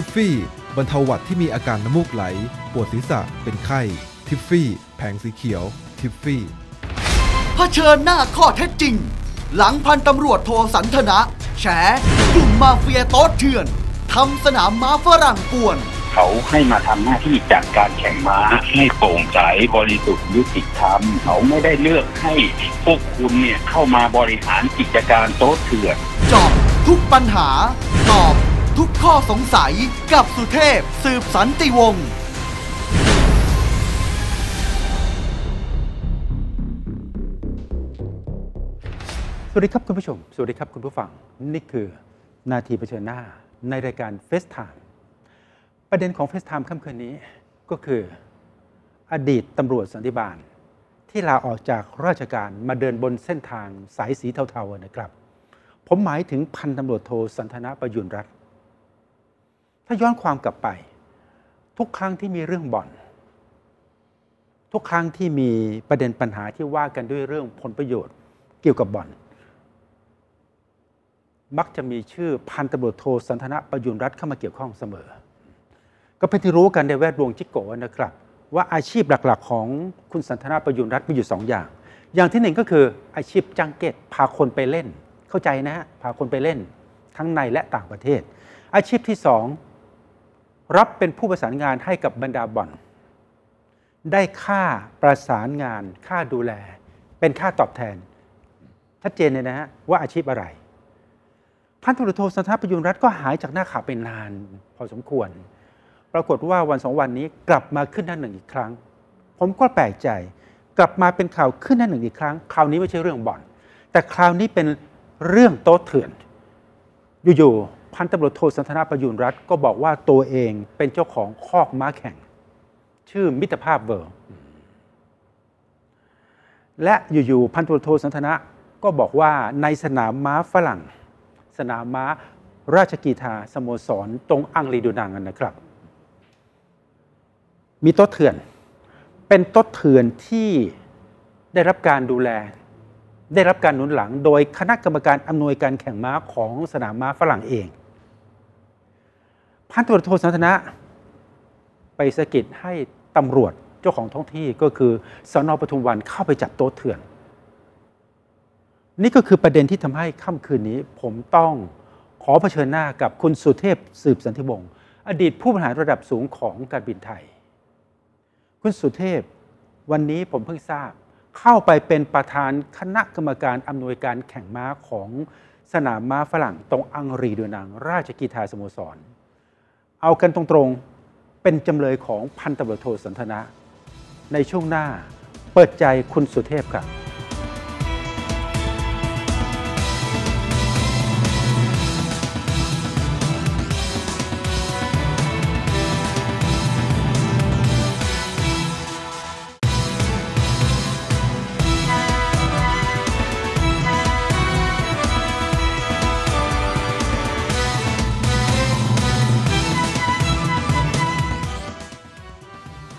ทิฟฟี่บรรเทาหวัดที่มีอาการน้ำมูกไหล ปวดศีรษะเป็นไข้ ทิฟฟี่แผงสีเขียว ทิฟฟี่เผชิญหน้าข้อเท็จจริง หลังพันตำรวจโทสันทนะแฉกลุ่มมาเฟียโต๊ดเถื่อน ทำสนามม้าฝรั่งป่วน เขาให้มาทำหน้าที่จัดการแข่งม้า ให้โปร่งใสบริสุทธิ์ยุติธรรมเขาไม่ได้เลือกให้ พวกคุณเนี่ยเข้ามาบริหารกิจการโต๊ดเถื่อนจอบทุกปัญหาตอบทุกข้อสงสัยกับสุเทพสืบสันติวงศ์ สวัสดีครับคุณผู้ชม สวัสดีครับคุณผู้ฟังนี่คือนาทีเผชิญหน้าในรายการเฟสไทม์ประเด็นของเฟสไทม์ค่ำคืนนี้ก็คือ อดีตตำรวจสันติบาล ที่ลาออกจากราชการมาเดินบนเส้นทางสายสีเทาๆนะครับ ผมหมายถึงพันตำรวจโทสันทนาประยุนรัตน์ถ้าย้อนความกลับไป ทุกครั้งที่มีเรื่องบ่อน ทุกครั้งที่มีประเด็นปัญหาที่ว่ากันด้วยเรื่องผลประโยชน์เกี่ยวกับบ่อน มักจะมีชื่อพันตำรวจโทสันทนะประยุนรัฐเข้ามาเกี่ยวข้องเสมอ ก็เป็นที่รู้กันในแวดวงจิโกะนะครับ ว่าอาชีพหลัก ๆ ของคุณสันทนะประยุนรัฐมีอยู่2ออย่าง อย่างที่หนึ่งก็คืออาชีพจังเก็ตพาคนไปเล่น เข้าใจนะฮะพาคนไปเล่น ทั้งในและต่างประเทศ อาชีพที่สองรับเป็นผู้ประสานงานให้กับบรรดาบ่อน ได้ค่าประสานงาน ค่าดูแล เป็นค่าตอบแทนชัดเจนเลยนะฮะว่าอาชีพอะไร พันธุรโทสันทปยุนรัฐก็หายจากหน้าข่าวเป็นนานพอสมควรปรากฏว่าวันสองวันนี้กลับมาขึ้นหน้าหนึ่งอีกครั้ง ผมก็แปลกใจ กลับมาเป็นข่าวขึ้นหน้าหนึ่งอีกครั้ง คราวนี้ไม่ใช่เรื่องบ่อน แต่คราวนี้เป็นเรื่องโต๊ะเถื่อนอยู่ๆพันตำรวจโทสันทนาประยุนรัฐก็บอกว่าตัวเองเป็นเจ้าของคอกม้าแข่ง ชื่อมิตรภาพเบิร์และอยู่ๆพันตำรวจโทสันทนาก็บอกว่าในสนามม้าฝรั่ง สนามม้าราชกีธาสโมสรตรงอังรีดูนังนะครับมีโต๊ะเถื่อนเป็นโต๊ะเถื่อนที่ได้รับการดูแลได้รับการหนุนหลังโดยคณะกรรมการอำนวยการแข่งม้าของสนามม้าฝรั่งเองพันตำรวจโทสันทนะไปสกิดให้ตำรวจเจ้าของท้องที่ก็คือสอนอปทุมวันเข้าไปจับโต๊ะเถื่อน นี่ก็คือประเด็นที่ทำให้ค่ำคืนนี้ผมต้องขอเผชิญหน้ากับคุณสุเทพสืบสันติวงศ์อดีตผู้บริหารระดับสูงของการบินไทย คุณสุเทพวันนี้ผมเพิ่งทราบ เข้าไปเป็นประธานคณะกรรมการอำนวยการแข่งม้าของสนามม้าฝรั่งตรงอังรีดูนัง ราชกีฬาสโมสรเอากันตรงๆเป็นจำเลยของพันตำรวจโทสันทนะ ในช่วงหน้าเปิดใจคุณสุเทพครับ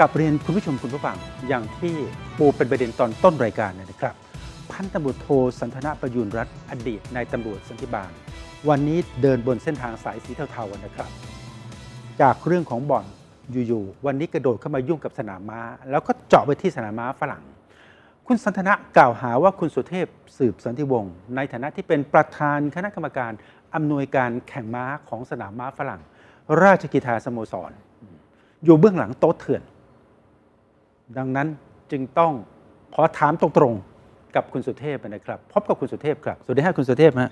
กับเรียนคุณผู้ชมคุณผู้ฟังอย่างที่ปูเป็นประเด็นตอนต้นรายการนะครับ พันตำรวจโทสันทนาประยุนรัฐอดีตนายตำรวจสันติบาล วันนี้เดินบนเส้นทางสายสีเทาๆนะครับ จากเรื่องของบ่อน อยู่ๆวันนี้กระโดดเข้ามายุ่งกับสนามม้า แล้วก็เจาะไปที่สนามม้าฝรั่ง คุณสันทนากล่าวหาว่าคุณสุเทพสืบสันติวงศ์ในฐานะที่เป็นประธานคณะกรรมการอำนวยการแข่งม้าของสนามม้าฝรั่ง ราชกิจาสโมสร อยู่เบื้องหลังโต๊ะเถื่อนดังนั้นจึงต้องขอถามตรงๆกับคุณสุเทพนะครับพบกับคุณสุเทพครับสวัสดีครับคุณสุเทพฮะ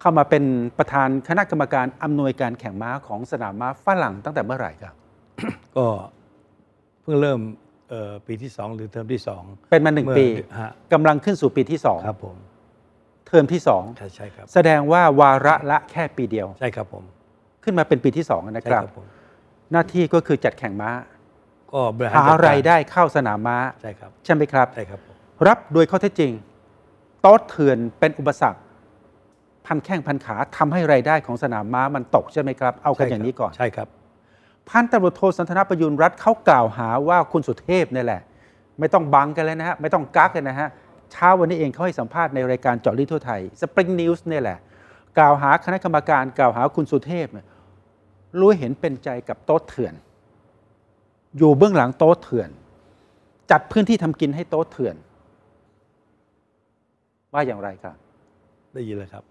เข้ามาเป็นประธานคณะกรรมการอำนวยการแข่งม้าของสนามม้าฝรั่งตั้งแต่เมื่อไหร่ครับ ก็เพิ่งเริ่มปีที่สองหรือเทอมที่สองเป็นมาหนึ่งปีกำลังขึ้นสู่ปีที่สองครับผมเทอมที่สองใช่ครับแสดงว่าวาระละแค่ปีเดียว ใช่ครับผมขึ้นมาเป็นปีที่สองนะครับหน้าที่ก็คือจัดแข่งม้า็หารารายได้เข้าสนามม้าใช่ครับใช่ไหมครับใช่ครับ รับโดยข้อเท็จจริงโต๊ะเถื่อนเป็นอุปสรรค พันแข้งพันขาทำให้รายได้ของสนามม้ามันตก ใช่ไหมครับเอากันอย่างนี้ก่อนใช่ครับ พันตำรวจโทสันทนประยุนรัฐเขากล่าวหาว่าคุณสุเทพนี่แหละ ไม่ต้องบังกันแล้วนะฮะไม่ต้องกักกันนะฮะเช้าวันนี้เองเขาให้สัมภาษณ์ในรายการจอร์ดิทั่วไทยสปริงนิวส์นี่แหละ กล่าวหาคณะกรรมการกล่าวหาคุณสุเทพ รู้เห็นเป็นใจกับโต๊ะเถื่อนอยู่เบื้องหลังโต๊ะเถื่อน จัดพื้นที่ทำกินให้โต๊ะเถื่อน ว่าอย่างไรครับ ได้ยินแล้วครับ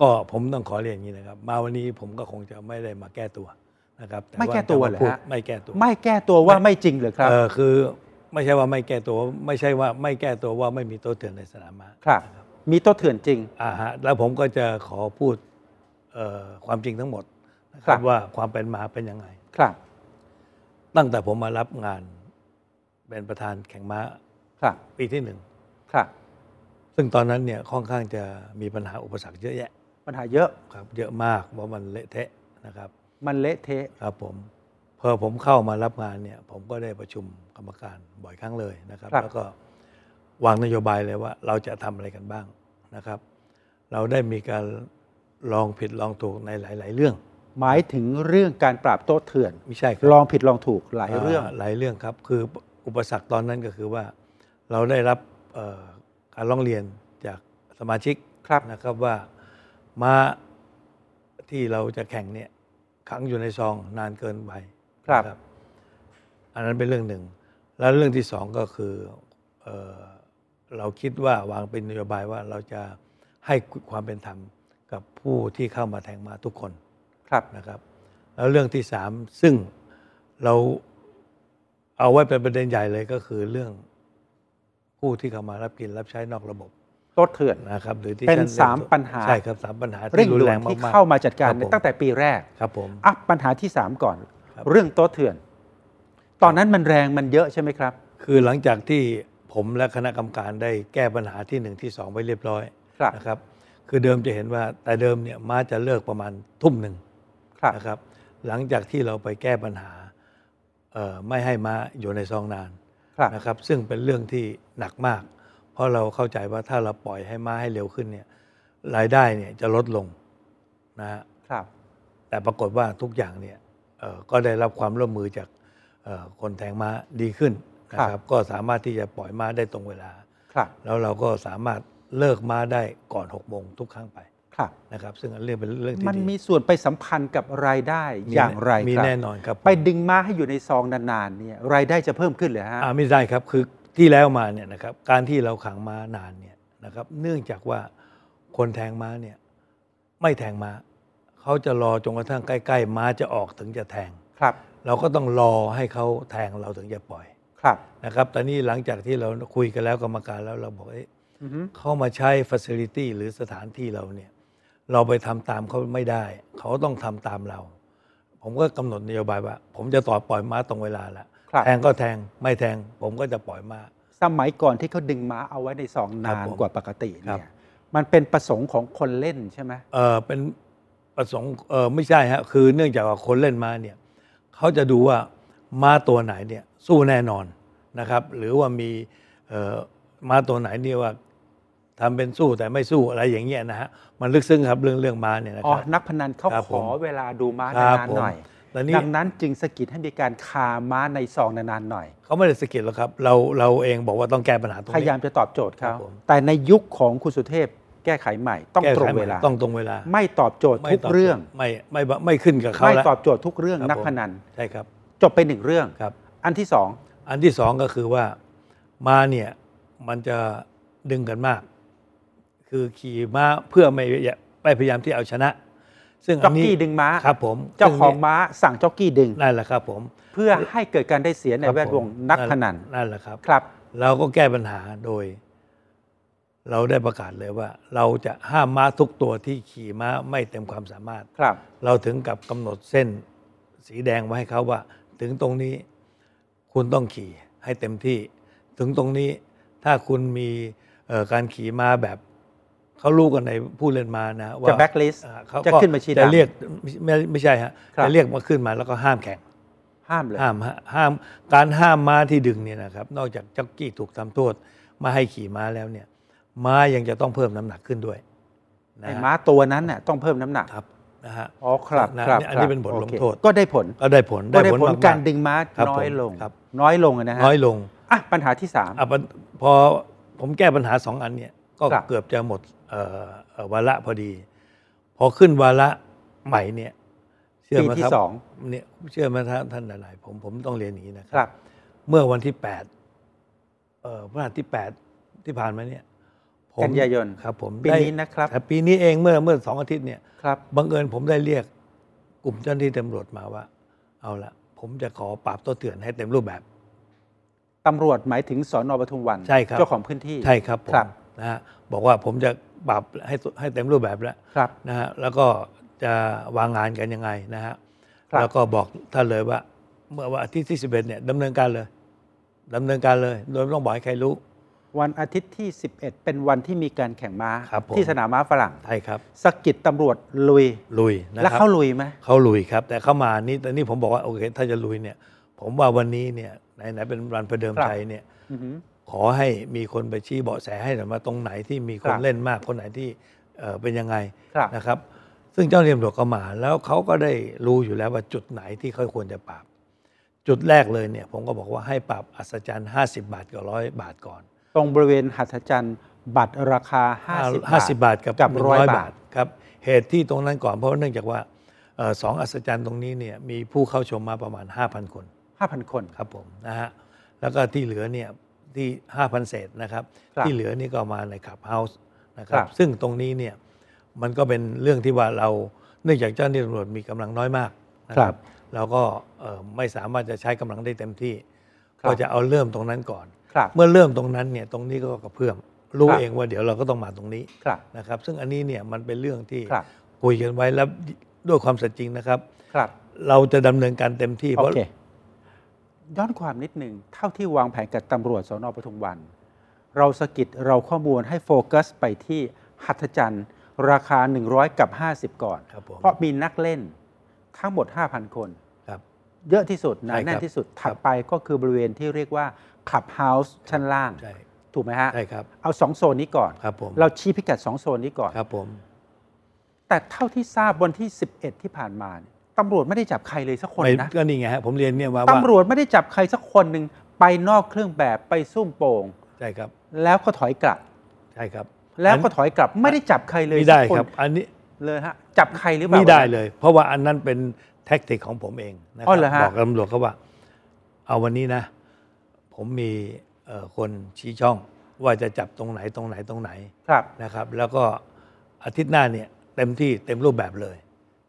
ก็ผมต้องขอเรียนอย่างนี้นะครับ มาวันนี้ผมก็คงจะไม่ได้มาแก้ตัวนะครับไม่แก้ตัวเลรฮะไม่แก้ตัว ไม่แก้ตัวว่าไม่จริงเลยครับเออคือไม่ใช่ว่าไม่แก้ตัว ไม่ใช่ว่าไม่แก้ตัวว่าไม่มีโต๊ะเถื่อนในสนามม้าครับ มีโต๊ะเถื่อนจริงอ่าฮะ แล้วผมก็จะขอพูดความจริงทั้งหมดนะครับ ว่าความเป็นมาเป็นยังไง ครับตั้งแต่ผมมารับงานเป็นประธานแข่งม้าคปีที่หนึ่งคซึ่งตอนนั้นเนี่ยค่อนข้างจะมีปัญหาอุปสรรคเยอะแยะปัญหาเยอะครับเยอะมากเพราะมันเละเทะนะครับ มันเละเทะครับผมพอผมเข้ามารับงานเนี่ยผมก็ได้ประชุมกรรมการบ่อยครั้งเลยนะครับแล้วก็วางนโยบายเลยว่า เราจะทำอะไรกันบ้างนะครับ เราได้มีการลองผิดลองถูกในหลายๆเรื่องหมายถึงเรื่องการปราบโต๊ะเถื่อนไม่ใช่ครับลองผิดลองถูกหลายเรื่องหลายเรื่องครับ คืออุปสรรคตอนนั้นก็คือว่าเราได้รับการร้องเรียนจากสมาชิกครับนะครับว่ามาที่เราจะแข่งเนี่ยขังอยู่ในซองนานเกินไป ครับรบอันนั้นเป็นเรื่องหนึ่ง แล้วเรื่องที่สองก็คือเออเราคิดว่าวางเป็นนโยบายว่าเราจะให้ความเป็นธรรมกับผู้ที่เข้ามาแทงมาทุกคนครับนะครับแล้วเรื่องที่สามซึ่งเราเอาไว้เป็นประเด็นใหญ่เลยก็คือเรื่องผู้ที่เข้ามารับกินรับใช้นอกระบบตดเถื่อนนะครับหรือที่เป็นสามปัญหาใช่ครับสามปัญหา เร่งด่วนที่เข้ามาจัดการตั้งแต่ปีแรกครับผมอ่ะปัญหาที่สามก่อน เรื่องโต๊ะเถื่อน ตอนนั้นมันแรงมันเยอะใช่ไหมครับ คือหลังจากที่ผมและคณะกรรมการได้แก้ปัญหาที่หนึ่งที่สองไปเรียบร้อยนะครับคือเดิมจะเห็นว่าแต่เดิมเนี่ยมาจะเลิกประมาณทุ่มหนึ่งนะครับหลังจากที่เราไปแก้ปัญหาไม่ให้ม้าอยู่ในซองนานนะครับซึ่งเป็นเรื่องที่หนักมาก เพราะเราเข้าใจว่าถ้าเราปล่อยให้ม้าให้เร็วขึ้นเนี่ยรายได้เนี่ยจะลดลงนะครับแต่ปรากฏว่าทุกอย่างเนี่ยก็ได้รับความร่วมมือจากคนแทงม้าดีขึ้นนะครับก็สามารถที่จะปล่อยม้าได้ตรงเวลา แล้วเราก็สามารถเลิกม้าได้ก่อน6กโมงทุกครั้งไปครับนะครับซึ่งเรื่องเป็นเรื่องที่มันมีส่วนไปสัมพันธ์กับรายได้อย่างไรมีครับแน่นอนครับ ไปดึงม้าให้อยู่ในซองนานๆเนี่ยรายได้จะเพิ่มขึ้นเหรอฮะอ่าไม่ได้ครับคือที่แล้วมาเนี่ยนะครับการที่เราขังม้านานเนี่ยนะครับ เนื่องจากว่าคนแทงม้าเนี่ยไม่แทงม้าเขาจะรอจนกระทั่งใกล้ ๆ ม้าจะออกถึงจะแทงครับ เราก็ต้องรอให้เขาแทงเราถึงจะปล่อยครับนะครับแต่นี่หลังจากที่เราคุยกันแล้วกรรมการแล้วเราบอกเอ๊ะเข้ามาใช้ฟัสซิลิตี้หรือสถานที่เราเนี่ยเราไปทำตามเขาไม่ได้ เขาต้องทำตามเรา ผมก็กำหนดนโยบายว่า ผมจะต่อปล่อยม้าตรงเวลาละแทงก็แทงไม่แทง ผมก็จะปล่อยม้าสมัยก่อนที่เขาดึงม้าเอาไว้ในสองนานกว่าปกติเนี่ยมันเป็นประสงค์ของคนเล่นใช่ไหมเออเป็นประสงค์เออไม่ใช่ฮะคือเนื่องจากว่าคนเล่นม้าเนี่ยเขาจะดูว่าม้าตัวไหนเนี่ยสู้แน่นอนนะครับ หรือว่ามีม้าตัวไหนเนี่ยว่าทำเป็นสู้แต่ไม่สู้อะไรอย่างเงี้ยนะฮะ มันลึกซึ้งครับเรื่องเรื่องม้าเนี่ยนะครับ นักพนันเขาขอเวลาดูม้านานหน่อย ดังนั้นจึงสะกิดให้มีการคาม้าในซองนานๆหน่อย เขาไม่ได้สะกิดหรอกครับ เราเราเองบอกว่าต้องแก้ปัญหาตรงนี้ยายามจะตอบโจทย์ครับ แต่ในยุคของคุณสุเทพแก้ไขใหม่ ต้องตรงเวลา ต้องตรงเวลา ไม่ตอบโจทย์ทุกเรื่อง ไม่ไม่ไม่ขึ้นกับเขาไม่แล้วตอบโจทย์ทุกเรื่องนักพนัน ใช่ครับจบไปหนึ่งเรื่องครับ อันที่สอง อันที่สองก็คือว่ามาเนี่ยมันจะดึงกันมากคือขี่ม้าเพื่อไม่ไปพยายามที่เอาชนะ ซึ่งจ็อกกี้ดึงม้าครับ ผม เจ้าของม้าสั่งจ็อกกี้ดึง นั่นแหละครับ ผม เพื่อให้เกิดการได้เสียในแวดวงนักพนัน นั่นแหละครับ ครับ เราก็แก้ปัญหาโดย เราได้ประกาศเลยว่า เราจะห้ามม้าทุกตัวที่ขี่ม้าไม่เต็มความสามารถ ครับ เราถึงกับกำหนดเส้นสีแดงไว้ให้เขาว่า ถึงตรงนี้ คุณต้องขี่ให้เต็มที่ ถึงตรงนี้ถ้าคุณมีการขี่ม้าแบบเขารู้กันในผู้เล่นมานะว่าจะแบ็กลิสต์จะขึ้นมาชี้ดำจะเรียกไม่ไม่ใช่ฮะจะเรียกมาขึ้นมาแล้วก็ห้ามแข่ง ห้ามเลยห้ามห้ามการห้ามม้าที่ดึงเนี่ยนะครับนอกจากจ็อกกี้ถูกทำโทษมาให้ขี่ม้าแล้วเนี่ย ม้ายังจะต้องเพิ่มน้ำหนักขึ้นด้วยนะม้าตัวนั้นน่ยต้องเพิ่มน้ำหนักครับนะฮะอ๋อครับครับ อันนี้เป็นบทลงโทษ ก็ได้ผลก็ได้ผลก็ได้ผลการดึงม้าน้อยลงน้อยลงนะฮะน้อยลงอ่ะปัญหาที่สามอ่ะพอผมแก้ปัญหาสองอันเนี่ยก็เกือบจะหมดวาระพอดี พอขึ้นวาระใหม่เนี่ยเชื่อมาครับเนี่ยเชื่อม่านท่านหลายผมผมต้องเรียนอย่างนี้นะครับ เมื่อวันที่แปดพฤหัสที่แปดที่ผ่านมาเนี่ยกันยายนครับผมปีนี้นะครับปีนี้เองเมื่อเมื่อสองอาทิตย์เนี่ยครับบังเอิญผมได้เรียก กลุ่มเจ้าหน้าที่ตำรวจมาว่า เอาละ ผมจะขอปราบตัวเตือนให้เต็มรูปแบบ ตำรวจหมายถึงสอนอปทุมวันใช่ครับเจ้าของพื้นที่ใช่ครับผบนะฮะบอกว่าผมจะปรับให้ให้เต็มรูปแบบแล้วนะฮะแล้วก็จะวางงานกันยังไงนะฮะแล้วก็บอกท่านเลยว่าเมื่อวันอาทิตย์ที่สิบเอ็ดเนี่ยดำเนินการเลยดำเนินการเลย โดยไม่ต้องบอกให้ใครรู้ วันอาทิตย์ที่ 11 เป็นวันที่มีการแข่งม้าที่สนามม้าฝรั่งใช่ครับ สกกิดตำรวจลุยลุยนะคแล้วเขาลุยไหมเขาลุยครับแต่เข้ามานี่แต่นี่ผมบอกว่าโอเคถ้าจะลุยเนี่ย ผมว่าวันนี้เนี่ยไหนๆเป็นรันประเดิมชัยเนี่ยขอให้มีคนไปชี้เบาะแสให้หน่อยว่าตรงไหนที่มีคนเล่นมาก คนไหนที่เป็นยังไงนะครับ ซึ่งเจ้าหน้าที่ตำรวจก็มา แล้วเขาก็ได้รู้อยู่แล้วว่าจุดไหนที่เขาควรจะปราบจุดแรกเลยเนี่ยผมก็บอกว่าให้ปรับอัศจรรย์ 50 บาทกับร้อยบาทก่อน ตรงบริเวณหัศจรรย์บัตรราคา 50 บาทกับกับร้อยบาทครับเหตุที่ตรงนั้นก่อนเพราะเนื่องจากว่าสองอัศจรรย์ตรงนี้เนี่ยมีผู้เข้าชมมาประมาณ 5,000 คน 5,000 คนครับผมนะฮะแล้วก็ที่เหลือเนี่ยที่ 5,000เศษนะครับ ที่ เหลือ นี่ ก็ มาในขับเฮาส์ นะครับ ซึ่งตรงนี้ เนี่ย มันก็เป็นเรื่องที่ว่า เรา เนื่อง จากเจ้าหน้าที่ตำรวจ มีกำลังน้อยมากนะครับ เราก็ไม่สามารถจะใช้กำลังได้เต็มที่ ก็จะเอาเริ่มตรงนั้นก่อน เมื่อเริ่มตรงนั้น เนี่ย ตรงนี้ก็กระเพื่อมรู้ เองว่าเดี๋ยวเราก็ต้องมาตรงนี้ นะครับ ซึ่ง อันนี้ เนี่ย มัน เป็น เรื่อง ที่ คุย กัน ไว้ แล้ว ด้วยความสัจจริงนะครับเราจะดำเนินการเต็มที่เพราะย้อนความนิดหนึ่งเท่าที่วางแผนกับตำรวจสนปทุมวัน เราสกิดเราข้อมูลให้โฟกัสไปที่หัตถจันทร์ราคา 100 กับ 50 ก่อน เพราะมีนักเล่นทั้งหมด 5,000 คนคเยอะที่สุดหนาแน่นที่สุดถัดไปก็คือบริเวณที่เรียกว่าคลับเฮาส์ชั้นล่างถูกไหมฮะใช่ครับเอางโซนนี้ก่อนรเราชี้พิกัดสองโซนนี้ก่อนครับผมแต่เท่าที่ทราบวันที่ 11 ที่ผ่านมาตำรวจไม่ได้จับใครเลยสักคนนะก็นี่ไงฮะผมเรียนเนี่ยว่าตำรวจไม่ได้จับใครสักคนหนึ่งไปนอกเครื่องแบบไปซุ่มโป่งใช่ครับ แล้วก็ถอยกลับใช่ครับ แล้วก็ถอยกลับไม่ได้จับใครเลยไม่ได้ครับ อันนี้เลยฮะจับใครหรือเปล่าไม่ได้เลย เพราะว่าอันนั้นเป็นแท็กติกของผมเองนะครับบอกตำรวจเขาว่า เอาวันนี้นะ ผมมีคนชี้ช่องว่าจะจับตรงไหนตรงไหนตรงไหนครับนะครับ แล้วก็อาทิตย์หน้าเนี่ย เต็มที่เต็มรูปแบบเลย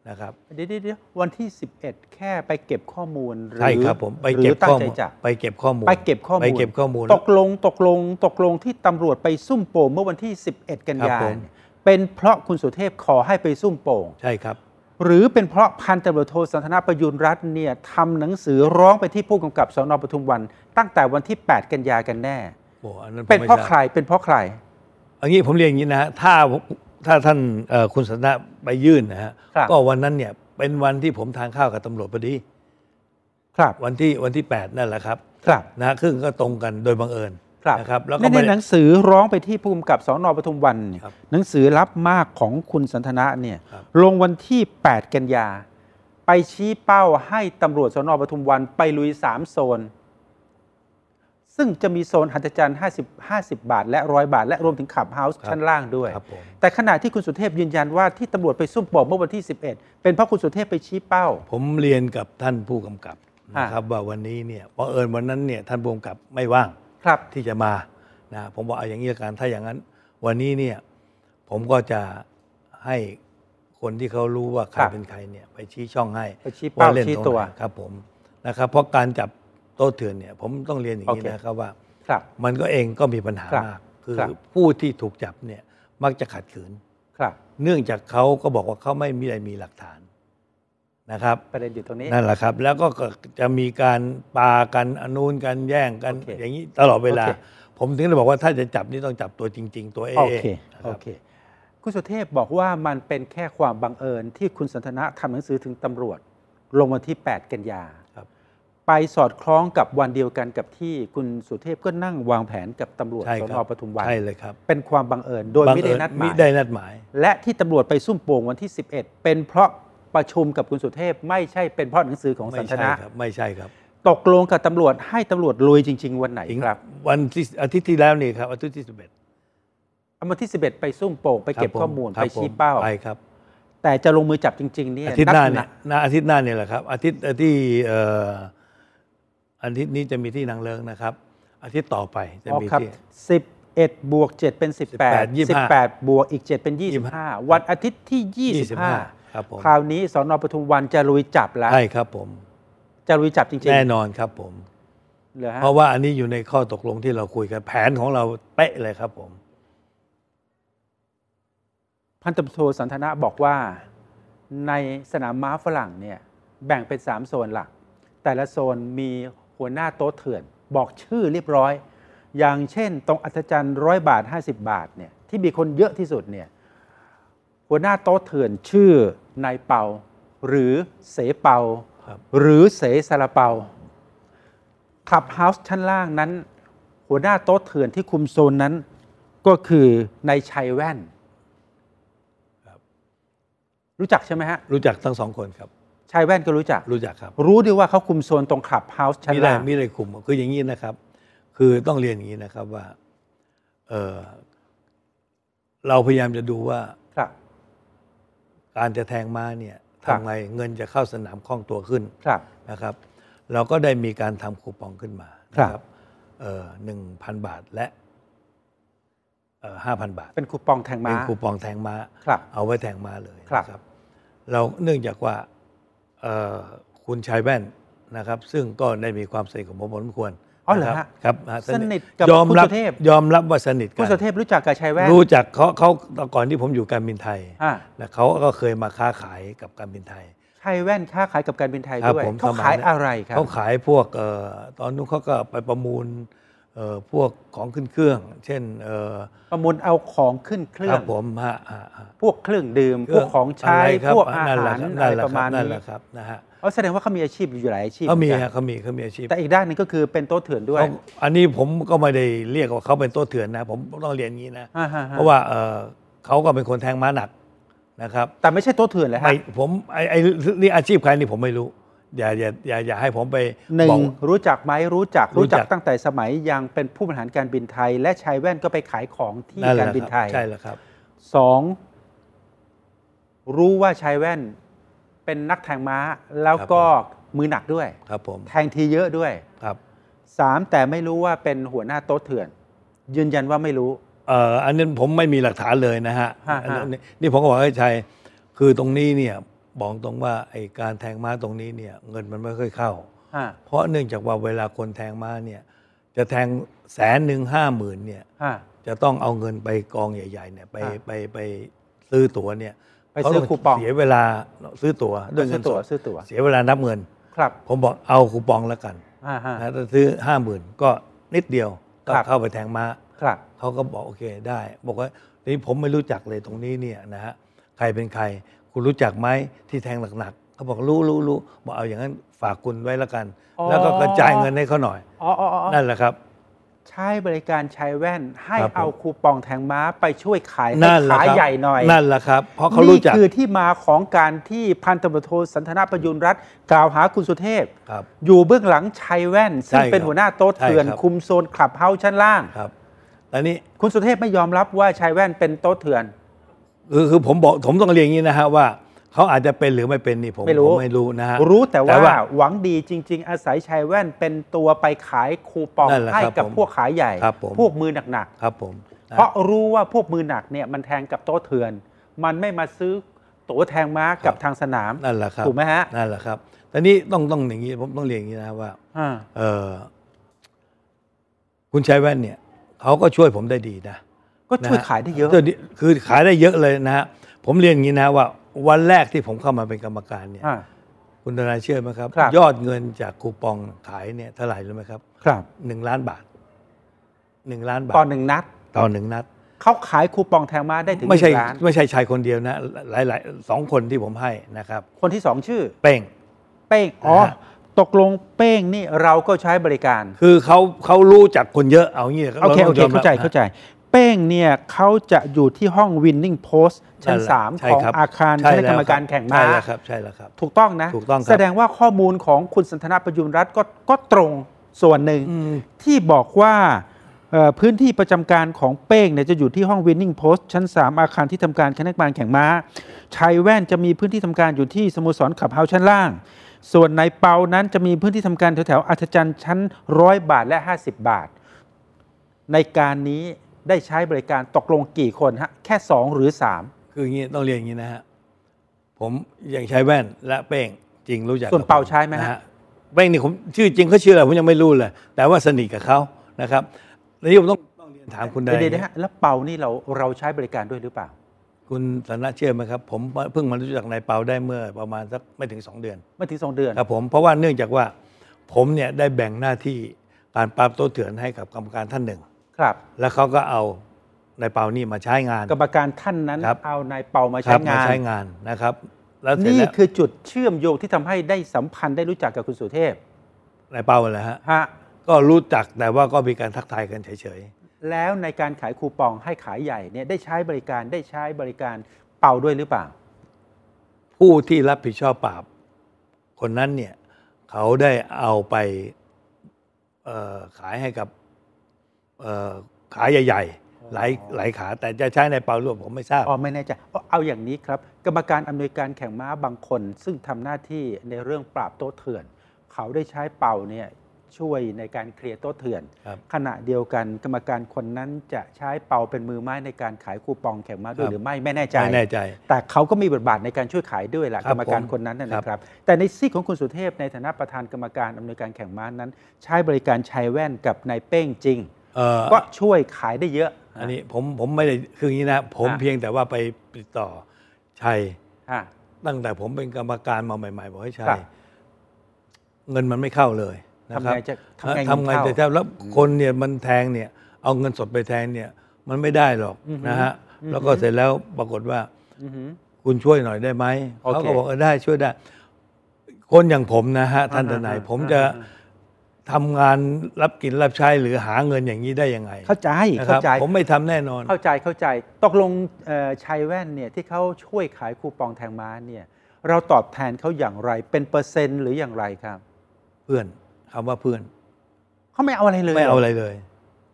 นะครับเดี๋ยวเดี๋ยววันที่ 11 แค่ไปเก็บข้อมูลหรือครับผมไปเก็บข้อมูลไปเก็บข้อมูลไปเก็บข้อมูลไปเก็บข้อมูลตกลงตกลงตกลงที่ตำรวจไปซุ่มโป่งเมื่อวันที่ 11 กันยายนเป็นเพราะคุณสุเทพขอให้ไปซุ่มโป่งใช่ครับ หรือเป็นเพราะพันตำรวจโทสันทนาประยุนรัตน์เนี่ยทำหนังสือร้องไปที่ผู้กำกับสนปทุมวัน ตั้งแต่วันที่ 8 กันยากันแน่เป็นเพราะใครเป็นเพราะใครอันนี้ผมเรียนอย่างนี้นะถ้าถ้าท่านคุณสันทนะไปยื่นนะฮะก็วันนั้นเนี่ยเป็นวันที่ผมทานข้าวกับตำรวจพอดี ครับวันที่วันที่แปดนั่นแหละครับ ครับนะครึ่งก็ตรงกันโดยบังเอิญครับนะครับ แล้วก็ในหนังสือร้องไปที่ภูมิกับสอนอปทุมวัน หนังสือรับมากของคุณสันทนะเนี่ย ลงวันที่ 8 กันยา ไปชี้เป้าให้ตำรวจสอนอปทุมวัน ไปลุยสามโซนซึ่งจะมีโซนหัตถจันทร์50 50 บาท และร้อยบาท และรวมถึงขับเฮาส์ชั้นล่างด้วย แต่ขณะที่คุณสุเทพยืนยันว่าที่ตำรวจไปซุ่มบอกเมื่อวันที่ 11 เป็นเพราะคุณสุเทพไปชี้เป้า ผมเรียนกับท่านผู้กำกับนะครับว่าวันนี้เนี่ยเพราะเอิญวันนั้นเนี่ยท่านผู้กำกับไม่ว่างครับที่จะมานะผมบอกเอาอย่างนี้การถ้าอย่างนั้น วันนี้เนี่ยผมก็จะให้คนที่เขารู้ว่าใครครเป็นใครเนี่ยไปชี้ช่องให้ ไปชี้เป้าชี้ตัวนครับผมนะครับเพราะการจับโตเถื่อนเนี่ยผมต้องเรียนอย่างนี้นะครับว่ามันก็เองก็มีปัญหาคมาก คือคผู้ที่ถูกจับเนี่ยมักจะขัดขืนครับ เนื่องจากเขาก็บอกว่าเขาไม่มีอะไรมีหลักฐานนะครับ ประเด็นอยู่ตรงนี้นั่นแหละครับ แล้วก็จะมีการปากันอนุูนกันแย่งกัน o อ a y อย่างนี้ตลอดเวลา okay. ผมถึงได้บอกว่าถ้าจะจับนี่ต้องจับตัวจริงๆตัวเอโอเคโอเคคุณสุเทพบอกว่ามันเป็นแค่ความบังเอิญ ที่คุณสันทนะทำหนังสือถึงตำรวจ ลงวันที่ 8 กันยาไปสอดคล้องกับวันเดียวกันกับที่คุณสุเทพ ก็นั่งวางแผนกับตำรวจสนปทุมวันใช่เลยครับ เป็นความบังเอิญโดยไม่ได้นัดหมายไม่ได้นัดหมาย และที่ตำรวจไปซุ่มโป่งวันที่ 11 เป็นเพราะประชุมกับคุณสุเทพ ไม่ใช่เป็นเพราะหนังสือของสันทนะไม่ใช่ครับ ตกลงกับตำรวจให้ตำรวจลุยจริงๆวันไหนครับ วันที่อาทิตย์ที่แล้วนี่ครับอาทิตย์ที่ 11วันที่็ดไปซุ่มโป่งไปเก็บข้อมูลไปชี้เป้าไปครับ แต่จะลงมือจับจริงๆเนี่ยอาทิตย์หน้าเนี่ยอาทิตย์หน้าเนี่ยแหละครับ อาทิตย์ที่อาทิตย์นี้จะมีที่นางเลิงนะครับ อาทิตย์ต่อไปจะมีที่สิบเอ็ดบวกเจ็ดเป็นสิบแปดสิบแปดบวกอีกเจ็ดเป็นยี่สิบห้าวันอาทิตย์ที่ยี่สิบห้าครับผมคราวนี้สอนอปทุมวันจะลุยจับแล้วใช่ครับผมจะลุยจับจริงๆแน่นอนครับผมเเพราะว่าอันนี้อยู่ในข้อตกลงที่เราคุยกันแผนของเราเป๊ะเลยครับ ผม พันตำรวจโทสันทนะบอกว่าในสนามม้าฝรั่งเนี่ย แบ่งเป็นสามโซนหลัก แต่ละโซนมีหัวหน้าโต๊ะเถื่อนบอกชื่อเรียบร้อย อย่างเช่น ตรงอัศจรรย์ร้อยบาท 50 บาทเนี่ยที่มีคนเยอะที่สุดเนี่ยหัวหน้าโต๊ะเถื่อนชื่อนายเปาหรือเสเปาหรือเสสาลาเปาคลับเฮาส์ชั้นล่างนั้น หัวหน้าโต๊ะเถื่อนที่คุมโซนนั้นก็คือนายชัยแว่นรู้จักใช่ไหมฮะรู้จักทั้งสองคนครับชายแว่นก็รู้จักรู้จักครับ รู้ด้วยว่าเขาคุมโซนตรงคลับเฮาส์ชั้นล่างมีอะไรคุมคืออย่างนี้นะครับ คือต้องเรียนอย่างนี้นะครับว่าเออเราพยายามจะดูว่าครับ การจะแทงม้าเนี่ยทำไงเงินจะเข้าสนามคล่องตัวขึ้น ครับนะครับ เราก็ได้มีการทำคูปองขึ้นมา ครับนอหนึ่งพันบาทและห้าพันบาท เป็นคูปองแทงม้าเป็นคูปองแทงม้าครับเอาไว้แทงม้าเลยครับ เราเนื่องจากว่าคุณชายแว่นนะครับซึ่งก็ได้มีความสนิทกับผมพอสมควรอ๋อเหรอฮะครับสนิทกับยอมรับยอมรับว่าสนิทกันคุณสุเทพรู้จักกับชายแว่นรู้จักเขาเขาก่อนที่ผมอยู่การบินไทยแ้วเขาก็เคยมาค้าขายกับการบินไทยชายแว่นค้าขายกับการบินไทยด้วยเขาขายอะไรครับเขาขายพวกตอนนู้นเขาก็ไปประมูลพวกของขึ้นเครื่อง เช่นประมูลเอาของขึ้นเครื่องครับผมฮะพวกเครื่องดื่มพวกของใช้พวกอาหารอะไรประมาณนี้ครับนะฮะเขาแสดงว่าเขามีอาชีพอยู่หลายอาชีพเขามีฮะเขามีเขามีอาชีพ แต่อีกด้านนึงก็คือเป็นโต๊ะเถื่อนด้วย อันนี้ผมก็ไม่ได้เรียกว่าเขาเป็นโต๊ะเถื่อนนะ ผมต้องเรียนงี้นะ เพราะว่าเขาก็เป็นคนแทงม้าหนักนะครับแต่ไม่ใช่โต๊ะเถื่อนเลยฮะผมไอ้นี่อาชีพใครนี่ผมไม่รู้อย่าอย่าอย่าอย่าให้ผมไปหนึ่งรู้จักไหมรู้จัก รู้จักตั้งแต่สมัยยังเป็นผู้บริหารการบินไทย และชายแว่นก็ไปขายของที่การบินไทยใช่แล้วครับสองรู้ว่าชายแว่นเป็นนักแทงม้า แล้วก็มือหนักด้วย ครับผมแทงทีเยอะด้วยครับสามแต่ไม่รู้ว่าเป็นหัวหน้าโต๊ะเถื่อน ยืนยันว่าไม่รู้เอ่ออันนี้ผมไม่มีหลักฐานเลยนะฮะนี่ผมก็บอกให้ชัยคือตรงนี้เนี่ยบอกตรงว่าไอ้การแทงม้าตรงนี้เนี่ยเงินมันไม่ค่อยเข้า เพราะเนื่องจากว่าเวลาคนแทงม้าเนี่ยจะแทงแสนหนึ่งห้าหมื่นเนี่ยจะต้องเอาเงินไปกองใหญ่ๆเนี่ยไปไปไปซื้อตั๋วเนี่ยไปซื้อคูปองเสียเวลาซื้อตั๋วด้วยเงินสดซื้อตั๋วเสียเวลานับเงินครับ ผมบอกเอาคูปองแล้วกันนะถ้าซื้อห้าหมื่นก็นิดเดียวก็เข้าไปแทงม้าครับเขาก็บอกโอเคได้ บอกว่าทีนี้ผมไม่รู้จักเลยตรงนี้เนี่ยนะฮะใครเป็นใครคุณรู้จักไหมที่แทงหนักๆเขาบอกรู้รู้รู้บอกเอาอย่างนั้นฝากคุณไว้ละกัน แล้วก็กระจายเงินให้เขาหน่อยออนั่นแหละครับ ใช้บริการชายแว่นให้เอาคูปองแทงม้าไปช่วยขายให้นั่นแหละขาคยรับใหญ่หน่อยนั่นแหละครับ เพราะเขารู้จักนี่คือที่มาของการที่พันตำรวจโทสันทนาประยุนรัฐกล่าวหาคุณสุเทพครับอยู่เบื้องหลังชายแว่นซึ่งเป็นหัวหน้าโต๊ะเถื่อน คุมโซนขับเฮาชั้นล่างครับล้นนี้คุณสุเทพไม่ยอมรับว่าชายแว่นเป็นโต๊ะเถื่อนคือคือผมบอกผมต้องเรียนอย่างนี้นะฮะว่าเขาอาจจะเป็นหรือไม่เป็นนี่ผมไม่รู้ผมไม่รู้นะฮะรู้แต่ว่าวาหวังดีจริง ๆ อาศัยชายแว่นเป็นตัวไปขายคูปองให้กับพวกขายใหญ่พวกมือหนักครับ ผม เพราะรู้ว่าพวกมือหนักเนี่ยมันแทงกับโต๊ะเถื่อน มันไม่มาซื้อตั๋วแทงม้ากับทางสนามนั่นแหละครับถูกไหมฮะนั่นแหละครับแต่นี่ต้องต้องอย่างนี้ ผมต้องเรียนอย่างนี้นะว่าอเออคุณชายแว่นเนี่ย เขาก็ช่วยผมได้ดีนะ็ช่วยขายได้เยอะคือขายได้เยอะเลยนะฮะ ผมเรียนอย่างนี้นะว่าวันแรกที่ผมเข้ามาเป็นกรรมการเนี่ยคุณธนาเชื่อไหมครับ ยอดเงินจากคูปองขายเนี่ยเท่าไหร่รู้ไหมครับ ครับหนึ่งล้านบาทหนึ่งล้านบาทต่อหนึ่งนัดต่อหนึ่งนัดเขาขายคูปองแทงมาได้ถึงไม่ใช่ไม่ใช่ชายคนเดียวนะ หลายๆสองคนที่ผมให้นะครับ คนที่สองชื่อ เป้งเป้งอ๋อตกลงเป้งนี่เราก็ใช้บริการ คือเขาเขารู้จักคนเยอะเอางี้โอเคโอเคเข้าใจเข้าใจป้งเนี่ยเขาจะอยู่ที่ห้องวินนิ่งโพสชั้นสามของอาคารคณะกรรมการแข่งม้าใช่แล้วครับใช่แล้วครับถูกต้องนะถูกต้องแสดงว่าข้อมูลของคุณสันทนาประยุรรัตน์ก็ก็ตรงส่วนหนึ่งที่บอกว่าพื้นที่ประจำการของเป้งเนี่ยจะอยู่ที่ห้องวินนิ่งโพสชั้น 3 อาคารที่ทำการคณะกรรมการแข่งม้าชายแว่นจะมีพื้นที่ทำการอยู่ที่สโมสรขับเฮาชั้นล่าง ส่วนนายเปานั้นจะมีพื้นที่ทำการแถวแถวอัจัรย์ชั้นร้อยบาทและ 50 บาท ในการนี้ได้ใช้บริการตกลงกี่คนฮะแค่ 2 หรือ3คืออย่างนี้ต้องเรียนอย่างนี้นะฮะผมอย่างใช้แว่นและเป้งจริงรู้จักส่วนเป่าใช้ไหมฮะเป้งนี่ผมชื่อจริงเขาชื่ออะไรผมยังไม่รู้เลยแต่ว่าสนิทกับเขานะครับแล้วีผมต้องต้องเรียนถามคุณได้เดี๋ยวนะฮะแล้วเป่านี่เราเราใช้บริการด้วยหรือเปล่า คุณสนะเชื่อไหมครับผมเพิ่งมารู้จักนายเปาได้เมื่อประมาณสักไม่ถึง 2 เดือนไม่ถึง2เดือนครับ ผมเพราะว่าเนื่องจากว่า ผมเนี่ยได้แบ่งหน้าที่การปราบโต๊ะเถื่อนให้กับกรรมการท่านหนึ่งครับแล้วเขาก็เอานายเปานี่มาใช้งานกรรมการท่านนั้น เอานายเปามาใช้งานมาใช้งานนะครับแล้วนี่คือจุดเชื่อมโยงที่ทำให้ได้สัมพันธ์ได้รู้จักกับคุณสุเทพนายเปาเหลยฮะฮะก็รู้จักแต่ว่าก็มีการทักทายกันเฉยๆแล้วในการขายคูปองให้ขายใหญ่เนี่ยได้ใช้บริการได้ใช้บริการเปาด้วยหรือเปล่า ผู้ที่รับผิดชอบปราบ คนนั้นเนี่ย เขาได้เอาไปเอ่อขายให้กับขาใหญ่ๆ หลาย หลายขา แต่จะใช้ในเปาร่วมผมไม่ทราบ อ๋อไม่แน่ใจ เอาอย่างนี้ครับ กรรมการอำนวยการแข่งม้าบางคน ซึ่งทำหน้าที่ในเรื่องปราบโต๊ะเถื่อน เขาได้ใช้เป่าเนี่ยช่วยในการเคลียร์โต๊ะเถื่อน ขณะเดียวกัน กรรมการคนนั้นจะใช้เป่าเป็นมือไม้ในการขายคูปองแข่งม้าด้วยหรือไม่ไม่แน่ใจไม่แน่ใจ แต่เขาก็มีบทบาทในการช่วยขายด้วยแหละกรรมการคนนั้นนะครับ แต่ในซีของคุณสุเทพ ในฐานะประธานกรรมการอำนวยการแข่งม้านั้น ใช้บริการชายแว่นกับนายเป้งจริงก็ช่วยขายได้เยอะ อันนี้ ผมผมไม่ได้คืออย่างนี้นะ ผมเพียงแต่ว่าไปติดต่อชัยตั้งแต่ผมเป็นกรรมการมาใหม่ ๆ บอกให้ชัยเงินมันไม่เข้าเลยนะครับทำไงจะทำไงแต่แล้วคนเนี่ยมันแทงเนี่ย เอาเงินสดไปแทงเนี่ย มันไม่ได้หรอก นะฮะ แล้วก็เสร็จแล้วปรากฏว่าคุณช่วยหน่อยได้ไหมเขาก็บอกได้ ช่วยได้ คนอย่างผมนะฮะท่านทนายผมจะทำงานรับ กินรับใช้ หรือหาเงินอย่างนี้ได้ยังไงเข้าใจเข้าใจ ผมไม่ทำแน่นอน เข้าใจเข้าใจ ตกลงชายแว่นเนี่ยที่เขาช่วยขายคูปองแทงม้าเนี่ยเราตอบแทนเขาอย่างไร เป็นเปอร์เซ็นต์หรืออย่างไรครับ เพื่อนคาว่าเพื่อนเขาไม่เอาอะไรเลยไม่เอาอะไรเลย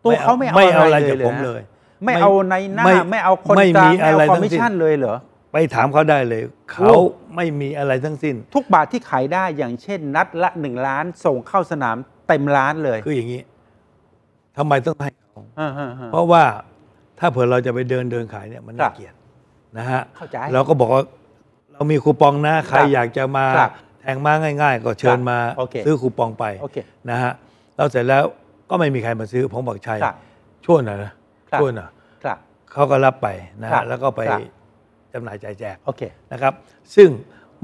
ตัวเขาไม่เอาไม่เอาอะไรจากผมเลย ไม่เอาในหน้าไม่เอาคน่กลางมีไม่อะไรเอาคอมมิชชั่นเลยเหรอไปถามเขาได้เลยเขาไม่มีอะไรทั้งสิ้น ทุกบาทที่ขายได้อย่างเช่นนัดละหนึ่งล้านส่งเข้าสนามเต็มร้านเลยคืออย่างนี้ทำไมต้องให้เขาเพราะว่า ถ้าเผื่อเราจะไปเดินเดินขายเนี่ยมันน่าเกลียดนะฮะเราก็บอกว่าเรามีคูปองนะใครอยากจะมาแทงมาง่าย ๆ ก็เชิญมาซื้อคูปองไปนะฮะเราเสร็จแล้วก็ไม่มีใครมาซื้อ ผมบอกชัยช่วยหน่อยนะช่วยหน่อยเขาก็รับไปนะฮะแล้วก็ไปจำหน่ายจ่ายแจกนะครับ ซึ่ง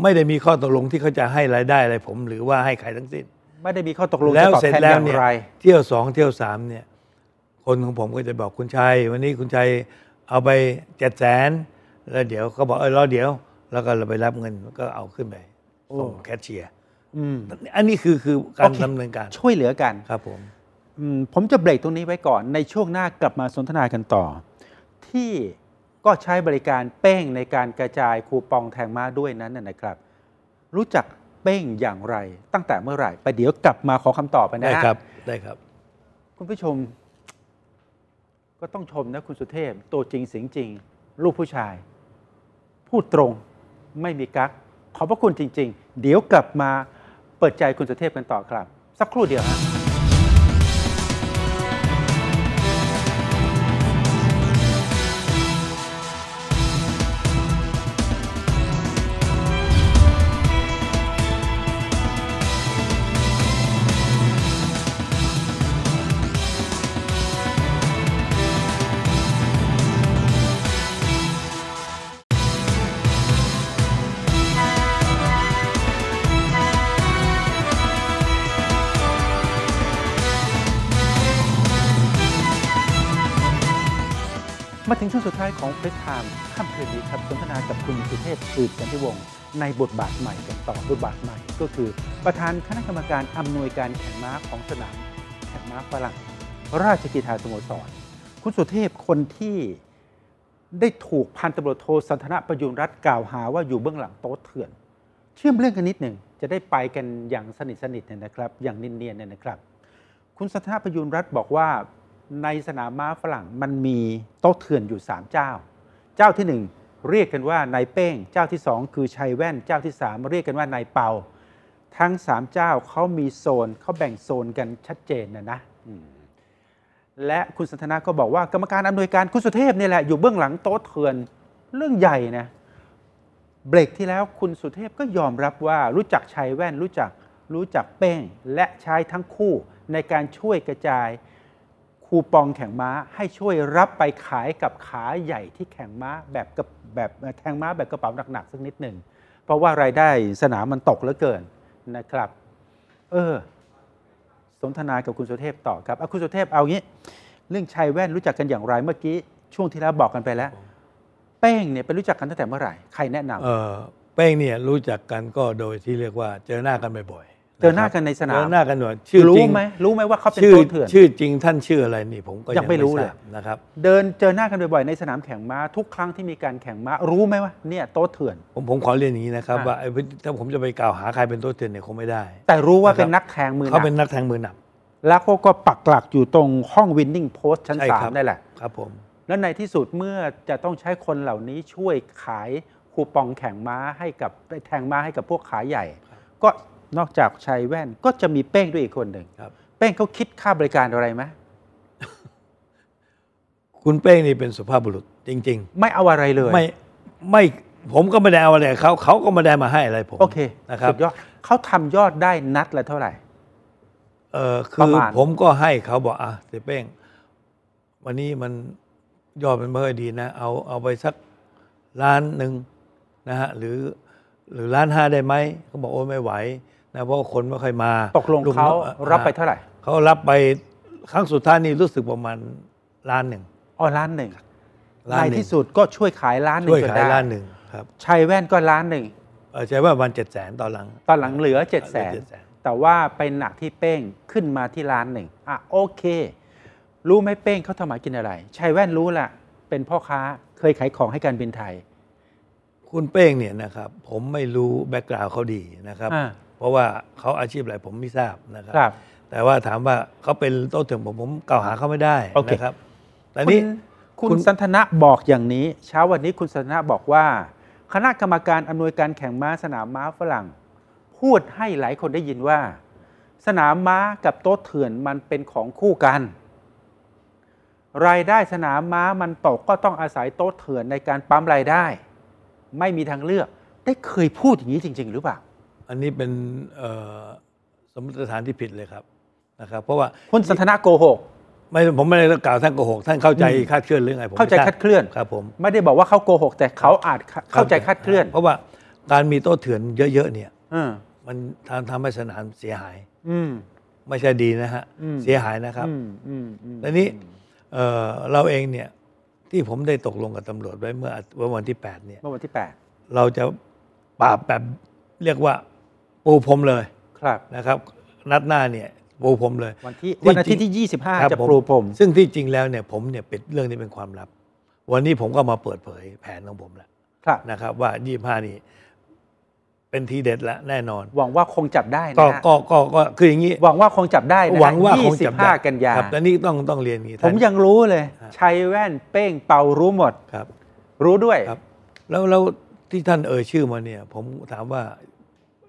ไม่ได้มีข้อตกลงที่เขาจะให้รายได้อะไรผม หรือว่าให้ใครทั้งสิ้นไม่ได้มีข้อตกลงแล้วเสร็จแล้วเนี่ยเที่ยวสองเที่ยวสามเนี่ย คนของผมก็จะบอกคุณชัย วันนี้คุณชัยเอาไปเจ็ดแสน แล้วเดี๋ยวเขาบอกเออรอเดี๋ยวแล้วก็เราไปรับเงิน ก็เอาขึ้นไปส่งแคชเชียร์อันนี้คือคือการดำเนินการช่วยเหลือกันครับผมผมจะเบรกตรงนี้ไว้ก่อน ในช่วงหน้ากลับมาสนทนากันต่อ ที่ก็ใช้บริการเป้งในการกระจายคูปองแทงม้าด้วยนั้นนะครับ รู้จักเป้งอย่างไรตั้งแต่เมื่อไหร่ ไปเดี๋ยวกลับมาขอคำตอบไปนะได้ครับได้ครับ คุณผู้ชมก็ต้องชมนะคุณสุเทพตัวจริงเสียงจริงลูกผู้ชาย พูดตรงไม่มีกักขอบพระคุณจริง ๆ เดี๋ยวกลับมาเปิดใจคุณสุเทพกันต่อครับ สักครู่เดียวทศสืบสันีิวงศ์ในบทบาทใหม่กันต่อบทบาทใหม่ ก็คือประธานคณะกรรมการอำนวยการแข่งม้าของสนามแข่งม้าฝรั่ง ราชกิจาสโมสรคุณสุเทพคนที่ได้ถูกพันตำรวจโทสันทนะประยุรรัตน์กล่าวหาว่าอยู่เบื้องหลังโต๊ะเถื่อน เชื่อมเรื่องกันนิดหนึ่งจะได้ไปกันอย่างสนิทสนิทเนี่ยนะครับ อย่างเนียนๆเนี่ยนะครับ คุณสันทนะประยุรรัตน์บอกว่าในสนามม้าฝรั่งมันมีโต๊ะเถื่อนอยู่ 3 เจ้า เจ้าที่ 1เรียกกันว่านายเป้ง เจ้าที่สองคือชัยแว่น เจ้าที่สามเรียกกันว่านายเปา ทั้งสามเจ้าเขามีโซนเขาแบ่งโซนกันชัดเจนนะนะและคุณสันทนาก็บอกว่ากรรมการอำนวยการคุณสุเทพนี่แหละอยู่เบื้องหลังโต๊ะเถื่อนเรื่องใหญ่นะเบรกที่แล้วคุณสุเทพก็ยอมรับว่ารู้จักชัยแว่นรู้จักรู้จักเป้ง และใช้ทั้งคู่ในการช่วยกระจายคูปองแข่งม้าให้ช่วยรับไปขายกับขาใหญ่ที่แข่งม้าแบบกับแบบแข่งม้าแบบกระเป๋าหนักๆสักนิดหนึ่งเพราะว่ารายได้สนามมันตกเหลือเกินนะครับเออสนทนากับคุณสุเทพต่อครับคุณสุเทพเอางี้เรื่องชายแว่นรู้จักกันอย่างไรเมื่อกี้ ช่วงที่แล้วบอกกันไปแล้วเป้งเนี่ยไปรู้จักกันตั้งแต่เมื่อไหร่ใครแนะนำเออเป้งเนี่ยรู้จักกันก็โดยที่เรียกว่าเจอหน้ากันบ่อยเจอหน้ากันในสนามเจอหน้ากันหน่อยชื่อริงไหมรู้ไหมว่าเขาเป็นตัวเถื่อนชื่อจริงท่านชื่ออะไรนี่ผมก็ยังไม่รู้เลยนะครับ เดินเจอหน้ากันบ่อยๆในสนามแข่งม้าทุกครั้งที่มีการแข่งม้ารู้ไหมว่าเนี่ยโต้เถื่อนผมผมขอเรียนอย่างนี้นะครับว่าถ้าผมจะไปกล่าวหาใครเป็นโต้เถื่อนเนี่ยคงไม่ได้ แต่รู้ว่าเป็นนักแข่งมือเขาเป็นนักแข่งมือหนักแล้วเขาก็ปักหลักอยู่ตรงห้องวินนิ่งโพสชั้นสามนั่นแหละครับผมแล้วในที่สุดเมื่อจะต้องใช้คนเหล่านี้ช่วยขายคูปองแข่งม้าให้กับแทงม้าให้กับพวกขายใหญ่ ก็นอกจากชายแว่นก็จะมีเป้งด้วยอีกคนหนึ่งครับ เป้งเขาคิดค่าบริการอะไรไหมคุณเป้งนี่เป็นสุภาพบุรุษ จริงๆ ไม่เอาอะไรเลยไม่ไม่ผมก็ไม่ได้เอาอะไรเขาเขาก็ไม่ได้มาให้อะไรผมโอเคนะครับยอดเขาทำยอดได้นัดละเท่าไหร่เออคือผมก็ให้เขาบอกอ่ะเสเป้ง วันนี้มันยอดมันไม่ค่อยดีนะ เอาเอาไปสักล้านหนึ่งนะฮะ หรือหรือล้านห้าได้ไหม เขาบอกโอ้ไม่ไหวนะเพราะคนไม่ค่อยมาตกลงเขารับไปเท่าไหร่เขารับไปครั้งสุดท้ายนี่รู้สึกประมาณล้านหนึ่งอ๋อล้านหนึ่งในที่สุดก็ช่วยขายล้านหนึ่งช่วยขายล้านหนึ่งครับชัยแว่นก็ล้านหนึ่งใช่ว่าวันเจ็ดแสนตอนหลังตอนหลังเหลือเจ็ดแสนแต่ว่าไปหนักที่เป้งขึ้นมาที่ล้านหนึ่งอ่ะโอเค รู้ไหมเป้งเขาทำมากินอะไรชัยแว่นรู้แหละเป็นพ่อค้าเคยขายของให้การบินไทย คุณเป้งเนี่ยนะครับ ผมไม่รู้แบ็กกราวเขาดีนะครับเพราะว่าเขาอาชีพอะไรผมไม่ทราบนะครับรบแต่ว่าถามว่าเขาเป็นโต๊ะเถึงผมผมกล่าวหาเขาไม่ได้โอเคนะครับ แต่นี่คุณคณณสันทนะบอกอย่างนี้ เช้าวันนี้คุณสันทนะบอกว่า คณะกรรมการอำนวยการแข่งม้าสนามม้าฝรั่ง พูดให้หลายคนได้ยินว่า สนามม้ากับโต๊ะเถื่อนมันเป็นของคู่กัน รายได้สนามม้ามันตกก็ต้องอาศัยโต๊ะเถื่อนในการปั๊มรายได้ ไม่มีทางเลือก ได้เคยพูดอย่างนี้จริงๆ หรือเปล่าอันนี้เป็นสมมติฐานที่ผิดเลยครับนะครับ เพราะว่าคุณสันทนาโกหก ไม่ผมไม่ได้กล่าวท่านโกหกท่านเข้าใจคาดเคลื่อนหรือไงผมเข้าใจคาดเคลื่อนครับ ผมไม่ได้บอกว่าเขาโกหก แต่เขาอาจเข้าใจคาดเคลื่อน เพราะว่าการมีโต้เถื่อนเยอะๆเนี่ยมันทำทำให้สนามเสียหาย อืไม่ใช่ดีนะฮะเสียหายนะครับและนี้เราเองเนี่ย ที่ผมได้ตกลงกับตำรวจไว้เมื่อวันที่แปดเนี่ยเมื่อวันที่แปดเราจะปราบแบบเรียกว่าปูพรมเลยครับนะครับ นัดหน้าเนี่ยปูพรมเลย วันที่วันอาทิตย์ที่25จะปูพรมซึ่งที่จริงแล้วเนี่ยผมเนี่ยเป็นเรื่องนี้เป็นความลับ วันนี้ผมก็มาเปิดเผยแผนของผมแล้วนะครับ ว่า25นี่ เป็นทีเด็ดละแน่นอน หวังว่าคงจับได้นะก็ก็ก็ก็คืออย่างนี้ หวังว่าคงจับได้นะหวังว่าคงจับได้กันยา ครับแล่นี่ต้องต้องเรียนงี้ผมยังรู้เลยชัยแว่นเป้งเป่ารู้หมดครับ รู้ด้วยครับ แล้วแล้วที่ท่านเอ่ยชื่อมาเนี่ยผมถามว่า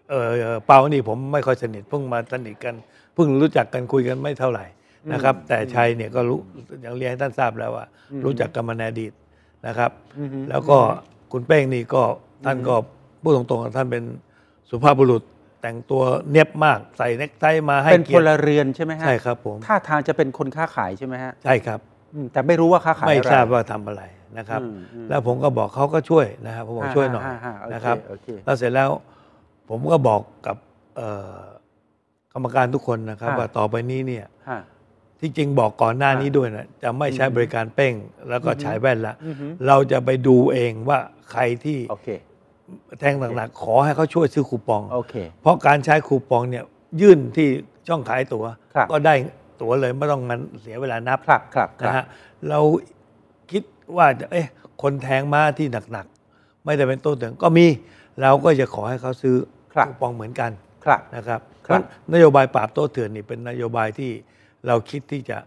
เออเปานี่ผมไม่ค่อยสนิทเพิ่งมาสนิทกันเพิ่งรู้จักกันคุยกันไม่เท่าไหร่นะครับ แต่ชัยเนี่ยก็รู้อย่างเรียนให้ท่านทราบแล้วว่า รู้จักกันมาในอดีตนะครับ แล้วก็คุณเป้งนี่ก็ท่านก็พูดตรงๆท่านเป็นสุภาพบุรุษแต่งตัวเนียบมาก ใส่เน็กไทมาให้เป็นพลเรือนใช่ไหมฮะใช่ครับผมท่าทางจะเป็นคนค้าขายใช่ไหมฮะใช่ครับ แต่ไม่รู้ว่าค้าขายไม่ทราบว่าทำอะไรนะครับ แล้วผมก็บอกเขาก็ช่วยนะครับผมบอกช่วยหน่อยนะครับแล้วเสร็จแล้วผมก็บอกกับกรรมการทุกคนนะครับ ว่าต่อไปนี้เนี่ยที่จริงบอกก่อนหน้านี้ด้วยนะจะไม่ใช้บริการเป้งแล้วก็ใช้แว่นละเราจะไปดูเองว่าใครที่แทงหนังๆขอให้เขาช่วยซื้อคูปองเพราะการใช้คูปองเนี่ยยื่นที่ช่องขายตั๋วก็ได้ตั๋วเลยไม่ต้องมันเสียเวลานับนะฮะเราคิดว่าเอ๊ะคนแทงมาที่หนักๆไม่ได้เป็นต้นถึงก็มีเราก็จะขอให้เขาซื้อคูปองเหมือนกัน ครับนะครับระนโยบายปราบโต๊ะเถื่อนนี่เป็นนโยบายที่เราคิดที่จะ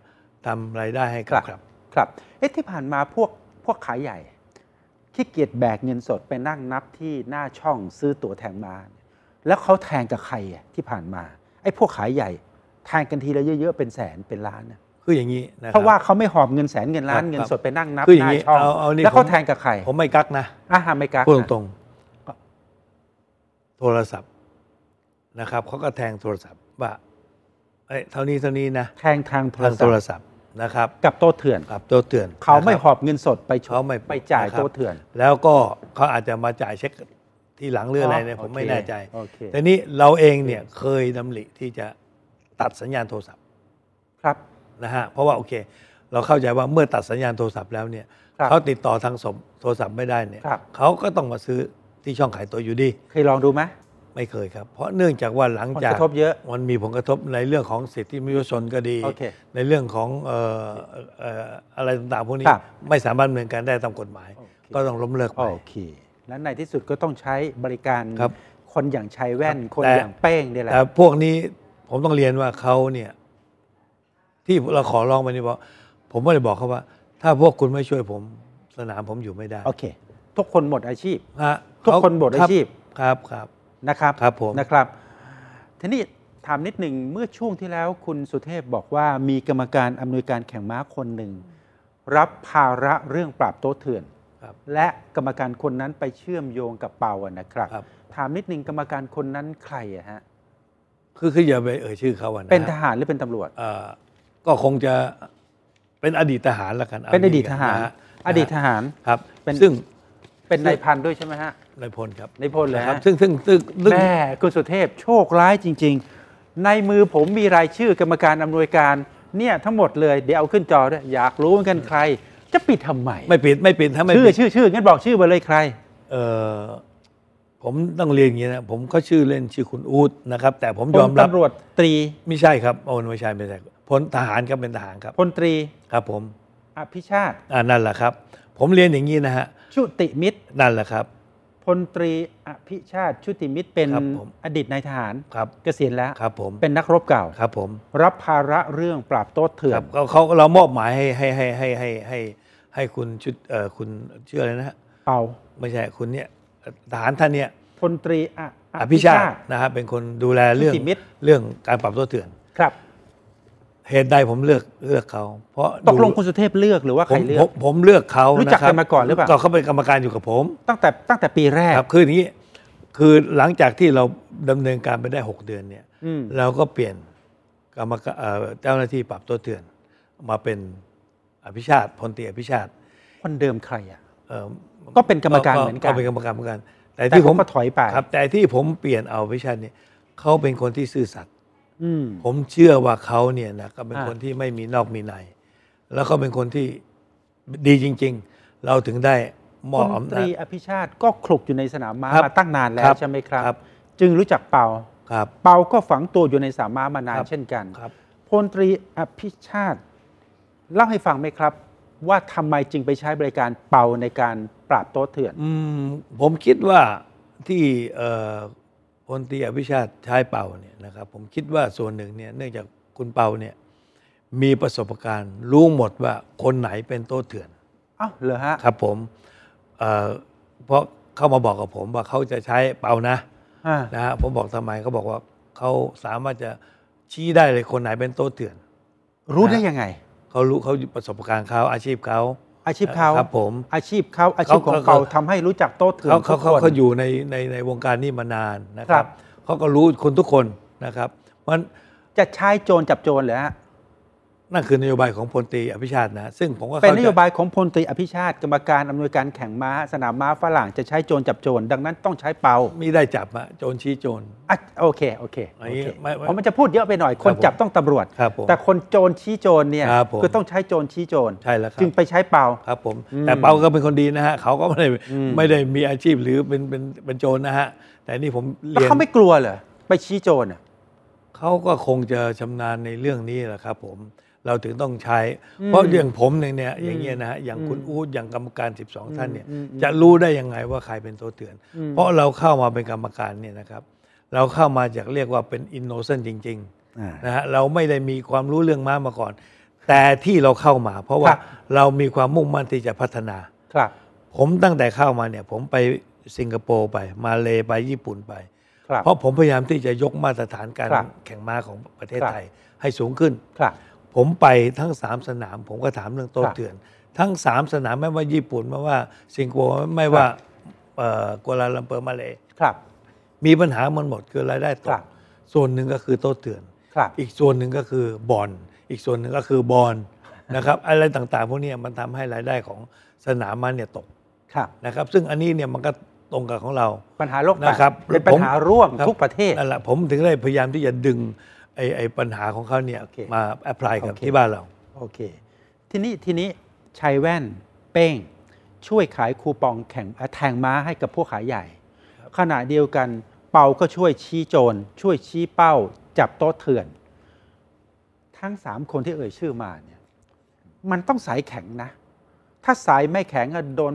ทำรายได้ให้ครับครับ ครับเอ๊ะที่ผ่านมาพวกพวกขายใหญ่ที่เกียรติแบกเงินสดไปนั่งนับที่หน้าช่องซื้อตั๋วแทงมา แล้วเขาแทงกับใครที่ผ่านมาไอ้พวกขายใหญ่ แทงกันทีละเยอะๆเป็นแสนเป็นล้านนะคืออย่างนี้นะเพราะว่าเขาไม่หอบเงินแสนเงินล้านเงินสดไปนั่งนับหน้าช่องแล้วเขาแทงกับใครผมไม่กักนะอ่าไม่กักพูดตรงโทรศัพท์นะครับเขาก็แทงโทรศัพท์ว่าเอ้ยเท่านี้เท่านี้นะแทงทางโทรทโทรศัพท์นะครับ กับโต๊ะเถื่อนกับตัเตือนเขาไม่หอบเงินสดไปชเขาไม่ไปจ่ายโต๊ะเถื่อน แล้วก็เขาอาจจะมาจ่ายเช็คที่หลังเรื่องอะไรเนี่ยผมไม่แน่ใจ แต่นี้เราเองเนี่ยเคยดำริที่จะตัดสัญญาณโทรศัพท์ครับนะฮะเพราะว่าโอเค เราเข้าใจว่าเมื่อตัดสัญญาณโทรศัพท์แล้วเนี่ยเขาติดต่อทางสมโทรศัพท์ไม่ได้เนี่ยเขาก็ต้องมาซื้อที่ช่องขายตัวอยู่ดี เคยลองดูไหมไม่เคยครับ เพราะเนื่องจากว่าหลังจากผลกระทบเยอะมันมีผลกระทบในเรื่องของสิทธิมนุษยชนก็ดี ในเรื่องของอะไรต่างๆพวกนี้ ไม่สามารถดำเนินการได้ตามกฎหมาย ก็ต้องล้มเลิกไปโอเคและในที่สุดก็ต้องใช้บริการครคนอย่างชายแว่นคนอย่างแป้งเนี่ยแหละพวกนี้ผมต้องเรียนว่าเขาเนี่ย ที่เราขอร้องมานี่เพราะผมก็เลยบอกเขาว่า ถ้าพวกคุณไม่ช่วยผมสนามผมอยู่ไม่ได้โอเค ทุกคนหมดอาชีพฮะทุกคนบทอาชีพครับครับนะครับครับผมนะครับ ทีนี้ถามนิดหนึ่งเมื่อช่วงที่แล้วคุณสุเทพบอกว่ามีกรรมการอำนวยการแข่งม้าคนหนึ่งรับภาระเรื่องปราบโต๊ะเถื่อนและกรรมการคนนั้นไปเชื่อมโยงกับเปาอะนะครับรบถามนิดหนึ่งกรรมการคนนั้นใครอะฮะคือคืออย่าไปเอ่ยชื่อเขาอะนะเป็นทหารหรือเป็นตำรวจเออก็คงจะเป็นอดีตทหารละกันเป็นอดีตทหารอดีตทหารครับซึ่งเป็นนายพันด้วยใช่ไหมฮะ นายพลครับนายพลเลยครับซึ่งซึ่งซึ่งแม่คุณสุเทพโชคร้ายจริง ๆ ในมือผมมีรายชื่อกรรมการอำนวยการ เนี่ยทั้งหมดเลย เดี๋ยวเอาขึ้นจอด้วยอยากรู้เหมือนกันใคร จะปิดทำไมไม่ปิดไม่ปิดทำไม ชื่อ ชื่อชื่องั้นบอกชื่อไปเลยใคร เออผมต้องเรียนอย่างนี้นะ ผมก็ชื่อเล่นชื่อคุณอูดนะครับ แต่ผมยอมรับตำรวจตรีไม่ใช่ครับโอ้ไม่ใช่ไม่ใช่พลทหารครับเป็นทหารครับพลตรีครับผมอภิชาติอ่านั่นแหละครับ ผมเรียนอย่างนี้นะฮะชุติมิตรนั่นแหละครับพลตรีอภิชาติชุติมิตรเป็นอดีตนายทหารครับเกษียณแล้วครับผมเป็นนักรบเก่าครับ ผมรับภาระเรื่องปราบโต๊ะเถื่อนเขาเรามอบหมายให้ให้ให้ให้ให้ให้ให้คุณชุดเอ่อคุณเชื่ออะไรนะฮะเป่าไม่ใช่คุณเนี่ยทหารท่านเนี่ยพลตรีอภิชาตินะครับเป็นคนดูแลเรื่องเรื่องการปรับตัเถื่อนครับเหตุใดผมเลือกเลือกเขา เพราะตกลงคุณสุเทพเลือกหรือว่าใครเลือกผมเลือกเขารู้จักกันมาก่อนหรือเปล่าเขาเป็นกรรมการอยู่กับผม ตั้งแต่ตั้งแต่ปีแรก ครับคืออย่างนี้ คือหลังจากที่เราดำเนินการไปได้ 6 เดือนเนี่ยเราก็เปลี่ยนกรรมการเจ้าหน้าที่ปรับตัวเตือน มาเป็นอภิชาติพลตีอภิชาติคนเดิมใครอ่ะก็เป็นกรรมการเหมือนกันก็เป็นกรรมการเหมือนกัน แต่ที่ผมถอยไปครับ แต่ที่ผมเปลี่ยนเอาอภิชาติเนี่ยเขาเป็นคนที่ซื่อสัตย์ผมเชื่อว่าเขาเนี่ยนะก็เป็นคนที่ไม่มีนอกมีใน แล้วก็เป็นคนที่ดีจริงๆ เราถึงได้มอบอำนาจตรีอภิชาติก็คลุกอยู่ในสนามม้ามา ตั้งนานแล้วใช่ไหมครับ จึงรู้จักเปาเปาก็ฝังตัวอยู่ในสนามม้ามานานเช่นกันพลตรีอภิชาติเล่าให้ฟังไหมครับ ว่าทำไมจึงไปใช้บริการเปาในการปราบโต๊ะเถื่อน อืมผมคิดว่าที่พลตีอภิชาติชายเป่าเนี่ยนะครับ ผมคิดว่าส่วนหนึ่งเนี่ยเนื่องจากคุณเป่าเนี่ยมีประสบการณ์รู้หมดว่าคนไหนเป็นโต๊ะเถื่อนอ้าวเหรอฮะครับผมเพราะเข้ามาบอกกับผมว่าเขาจะใช้เป่านะนะผมบอกทำไมเขาบอกว่าเขาสามารถจะชี้ได้เลยคนไหนเป็นโต๊ะเถื่อน รู้ได้ยังไงเขารู้เขาประสบการณ์เขาอาชีพเขาอาชีพเขาครับผมอาชีพเขาอาชีพของเขาทำให้รู้จักโต้เถื่อนเขาเขาเขาอยู่ในในในวงการนี้มานานนะครับ เขาก็รู้คนทุกคนนะครับ มัน จะใช้โจรจับโจรเหรอฮะนั่นคือนโยบายของพลตรีอภิชาตินะ ซึ่งผมก็เป็นนโยบายของพลตรีอภิชาติกรรมการอำนวยการแข่งม้าสนามม้าฝรั่งจะใช้โจรจับโจรดังนั้นต้องใช้เปาไม่ได้จับอะโจรชี้โจรอ่ะ โอเค โอเคผมเพราะมันจะพูดเยอะไปหน่อยคนจับต้องตำรวจแต่คนโจรชี้โจรเนี่ยคือต้องใช้โจรชี้โจรใช่แล้วครับจึงไปใช้เปาครับ ผม แต่เปาก็เป็นคนดีนะฮะเขาก็ไม่ได้ไม่ได้มีอาชีพหรือเป็นเป็นเป็นโจรนะฮะ แต่นี่ผมเรียนเขาไม่กลัวเหรอไปชี้โจรอะเขาก็คงจะชำนาญในเรื่องนี้แหละครับ ผมเราถึงต้องใช้ เพราะอย่างผมงเนี่ยอย่างเงี้ยนะฮะ อย่างคุณอู๊ดอย่างกรรมการ 12 ท่านเนี่ยจะรู้ได้ยังไงว่าใครเป็นตัวเตือน เพราะเราเข้ามาเป็นกรรมการเนี่ยนะครับเราเข้ามาจากเรียกว่าเป็นอินโนเซนต์จริงๆนะฮะเราไม่ได้มีความรู้เรื่องม้ามาก่อน แต่ที่เราเข้ามา เพราะว่าเรามีความมุ่งมั่นที่จะพัฒนา ครับ ผมตั้งแต่เข้ามาเนี่ยผมไปสิงคโปร์ไปมาเลไปญี่ปุ่นไปเพราะผมพยายามที่จะยกมาตรฐานการแข่งม้าของประเทศไทยให้สูงขึ้นผมไปทั้งสามสนามผมก็ถามเรื่องโต๊ะเตือน ทั้งสามสนามไม่ว่าญี่ปุ่นไม่ว่าสิงคโปร์ไม่ว่ากัวลาลัมเปอร์มาเลยครับ มีปัญหามันหมดคือรายได้ตกส่วนหนึ่งก็คือโต๊ะเตือน อีกส่วนหนึ่งก็คือบอลอีกส่วนหนึ่งก็คือบอลนะครับ อะไรต่างๆ พวกนี้มันทำให้รายได้ของสนามมันเนี่ยตกนะครับ ซึ่งอันนี้เนี่ยมันก็ตรงกับของเราปัญหาโลกนะครับเป็นปัญหาร่วมทุกประเทศนั่นแหละผมถึงได้พยายามที่จะดึงไอไอปัญหาของเขาเนี่ยมาแอพพลายกับที่บ้านเรา โอเค ทีนี้ทีนี้ชายแว่นเป้ง ช่วยขายคูปองแข่งแทงม้าให้กับพวกขายใหญ่ ขณะเดียวกัน เปาก็ช่วยชี้โจรช่วยชี้เป้าจับโต๊ะเถื่อน ทั้งสามคนที่เอ่ยชื่อมาเนี่ยมันต้องสายแข็งนะ ถ้าสายไม่แข็งก็โดน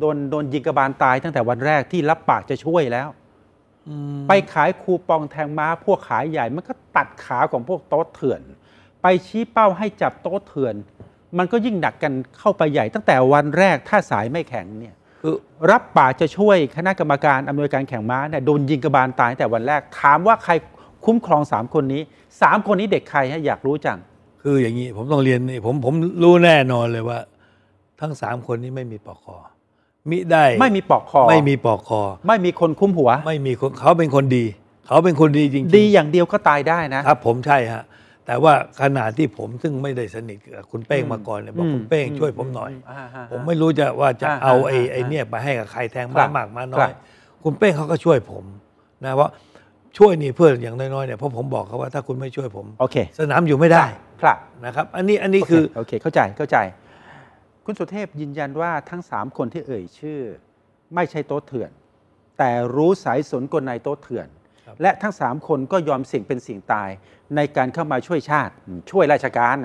โดนโดนยิงกระบาลตายตั้งแต่วันแรกที่รับปากจะช่วยแล้วไปขายคูปองแทงม้าพวกขายใหญ่ มันก็ตัดขาของพวกโต๊ะเถื่อน ไปชี้เป้าให้จับโต๊ะเถื่อน มันก็ยิ่งหนักกันเข้าไปใหญ่ ตั้งแต่วันแรก ถ้าสายไม่แข็งเนี่ยรับป่าจะช่วยคณะกรรมการอำนวยการแข่งม้าเนี่ยโดนยิงกระบาลตายแต่วันแรก ถามว่าใครคุ้มครองสามคนนี้สามคนนี้เด็กใครฮะอยากรู้จังคืออย่างนี้ผมต้องเรียนนี่ผมผมรู้แน่นอนเลยว่าทั้งสามคนนี้ไม่มีปอคอมิได้ไม่มีปอกคอไม่มีปอกคอ ไม่มีคนคุ้มหัว ไม่มีเขาเป็นคนดี เขาเป็นคนดีจริงๆดีอย่างเดียวก็ตายได้นะครับผมใช่ฮะแต่ว่าขนาดที่ผมซึ่งไม่ได้สนิทกับคุณเป้งมาก่อนเนี่ยบอกคุณเป้งช่วยผมหน่อย ผมไม่รู้จะว่าจะเอาไอ้ไอ้เนี่ยไปให้กับใครแทงมากมากมาน้อยคุณเป้งเขาก็ช่วยผมนะว่าช่วยนี่เพื่ออย่างน้อยๆเนี่ยเพราะผมบอกเขาว่าถ้าคุณไม่ช่วยผมสนามอยู่ไม่ได้ครับนะครับ อันนี้อันนี้คือโอเคเข้าใจเข้าใจคุณสุเทพยืนยันว่าทั้ง 3 คนที่เอ่ยชื่อ ไม่ใช่โต๊ะเถื่อน แต่รู้สายสนกลในโต๊ะเถื่อน และทั้ง 3 คนก็ยอมเสี่ยงเป็นเสี่ยงตายในการเข้ามาช่วยชาติช่วยราชการ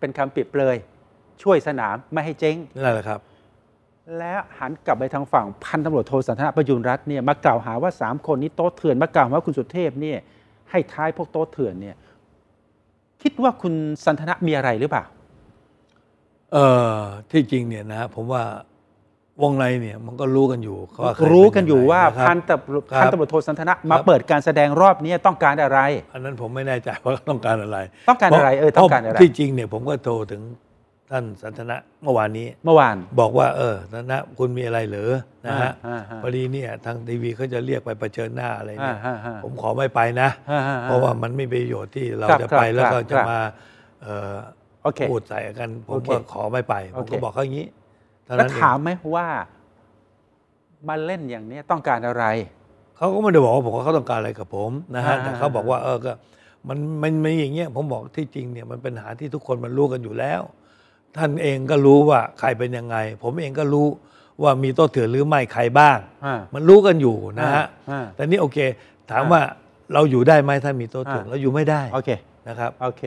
เป็นคำปิดเปเลย ช่วยสนามไม่ให้เจ๊งนั่นแหละครับ และหันกลับไปทางฝั่งพันตำรวจโทสันทนาประยุรัตน์เนี่ยมากล่าวหาว่า 3 คนนี้โต๊ะเถื่อนมากล่าวว่าคุณสุเทพเนี่ยให้ท้ายพวกโต๊ะเถื่อนเนี่ยคิดว่าคุณสันทนะมีอะไรหรือเปล่าเออที่จริงเนี่ยนะผมว่าวงในเนี่ยมันก็รู้กันอยู่เขารู้กันอยู่ว่าพันตำรวจับพันตำรวจโทสันทนะมาเปิดการแสดงรอบนี้ต้องการอะไรอันนั้นผมไม่แน่ใจว่าต้องการอะไร ต้องการอะไร เออต้องการอะไรที่จริงเนี่ยผมก็โทรถึงท่านสันทนะเมื่อวานนี้ เมื่อวาน บอกว่า เออสันทนะคุณมีอะไรหรือนะฮะพอดีเนี่ยทางทีวีเขาจะเรียกไปประชิญหน้าอะไรเนี่ยผมขอไม่ไปนะ เพราะว่ามันไม่ประโยชน์ที่เราจะไปแล้วก็จะมาเอ่อโอเคพูดใส่กัน ผมก็ขอไม่ไป ผมก็บอกเขาอย่างนี้แล้วถามไหมว่ามาเล่นอย่างนี้ต้องการอะไร เขาก็ไม่ได้บอกว่าผมเขาต้องการอะไรกับ ผมนะฮะ แต่เขาบอกว่าเออก็ มันมันมีอย่างเงี้ย ผมบอกที่จริงเนี่ยมันเป็นหาที่ทุกคนมันรู้กันอยู่แล้ว ท่านเองก็รู้ว่า ใครเป็นยังไง ผมเองก็รู้ว่ามีโต๊ะเถื่อนหรือไม่ใครบ้าง มันรู้กันอยู่นะฮะ แต่นี่โอเค ถามว่าเราอยู่ได้ไหมถ้ามีโต๊ะเถื่อนเราอยู่ไม่ได้ โอเค นะครับ โอเค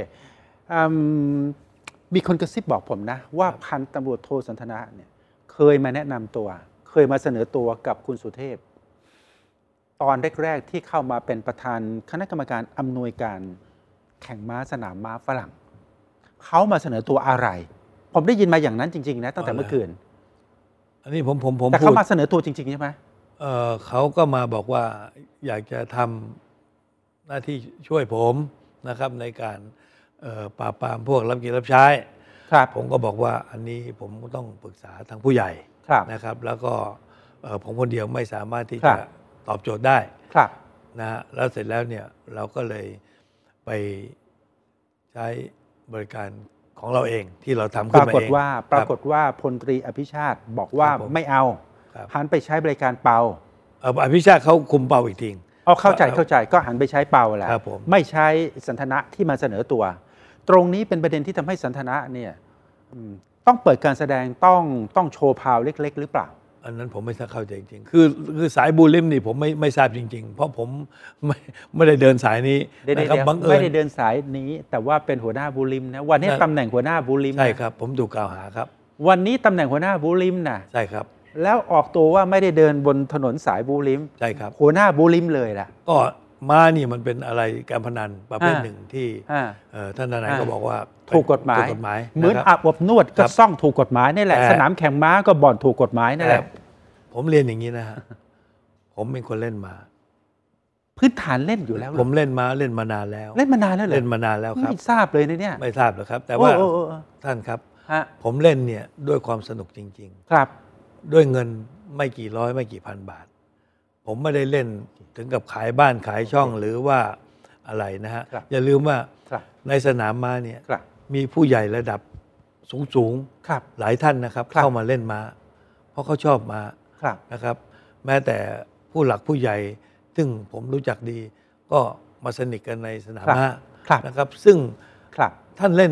มีคนกระซิบบอกผมนะ ว่าพันตำรวจโทสันทนาเนี่ยเคยมาแนะนำตัว เคยมาเสนอตัวกับคุณสุเทพ ตอนแรกๆ ที่เข้ามาเป็นประธานคณะกรรมการอำนวยการแข่งม้าสนามม้าฝรั่งเขามาเสนอตัวอะไร ผมได้ยินมาอย่างนั้นจริง ๆ นะตั้งแต่เมื่อคืนอันนี้ผมผมผมแต่เขามาเสนอตัวจริง ๆ ใช่ไหมเออเขาก็มาบอกว่าอยากจะทำหน้าที่ช่วยผมนะครับในการปราบปรามพวกรับกินรับใช้ครับผมก็บอกว่าอันนี้ผมก็ต้องปรึกษาทางผู้ใหญ่นะครับ แล้วก็ผมคนเดียวไม่สามารถที่จะตอบโจทย์ได้ ครับนะะแล้วเสร็จแล้วเนี่ยเราก็เลยไปใช้บริการของเราเองที่เราทำขึ้นมาเอง ปรากฏว่าปรากฏว่าพลตรีอภิชาติบอกว่าไม่เอาหันไปใช้บริการเปาอภิชาติเขาคุมเปาอีกทีเอาเข้าใจเข้าใจก็หันไปใช้เปาแหละไม่ใช้สันทนะที่มาเสนอตัวตรงนี้เป็นประเด็นที่ทำให้สันทนะเนี่ยต้องเปิดการแสดงต้องต้องโชว์พาวเล็กๆหรือเปล่า อันนั้นผมไม่ทราบเข้าใจจริงๆคือคือสายบูลิมนี่ผมไม่ไม่ทราบจริงๆ เพราะผมไม่ไม่ได้เดินสายนี้นะครับบังเอิญไม่ได้เดินสายนี้ แต่ว่าเป็นหัวหน้าบูลิมนะวันนี้ตำแหน่งหัวหน้าบูลิมใช่ครับผมถูกกล่าวหาครับ วันนี้ตำแหน่งหัวหน้าบูลิมนะใช่ครับ แล้วออกตัวว่าไม่ได้เดินบนถนนสายบูลิมใช่ครับหัวหน้าบูลิมเลยล่ะก็ม้านี่มันเป็นอะไรการพนันประเภทหนึ่งที่ท่านนายก็บอกว่า ถูกกฎหมาย เหมือนอาบอบนวดก็ซ่องถูกกฎหมายนี่แหละ สนามแข่งม้าก็บ่อนถูกกฎหมายนี่แหละผมเรียนอย่างนี้นะฮะ ผมเป็นคนเล่นมา พื้นฐานเล่นอยู่แล้ว ผมเล่นมาเล่นมานานแล้ว เล่นมานานแล้วเหรอเล่นมานานแล้วครับไม่ทราบเลยนะเนี่ยไม่ทราบหรอกครับ แต่ว่าท่านครับผมเล่นเนี่ย ด้วยความสนุกจริง ๆ ครับ ด้วยเงินไม่กี่ร้อยไม่กี่พันบาท ผมไม่ได้เล่นถึงกับขายบ้านขายช่องหรือว่าอะไรนะฮะ อย่าลืมว่าในสนามม้าเนี่ยมีผู้ใหญ่ระดับสูงสูงหลายท่านนะครับรบเข้ามาเล่นม้า เพราะเขาชอบม้านะครับ แม้แต่ผู้หลักผู้ใหญ่ซึ่งผมรู้จักดี ก็มาสนิทกันในสนามม้านะครับ ซึ่งท่านเล่น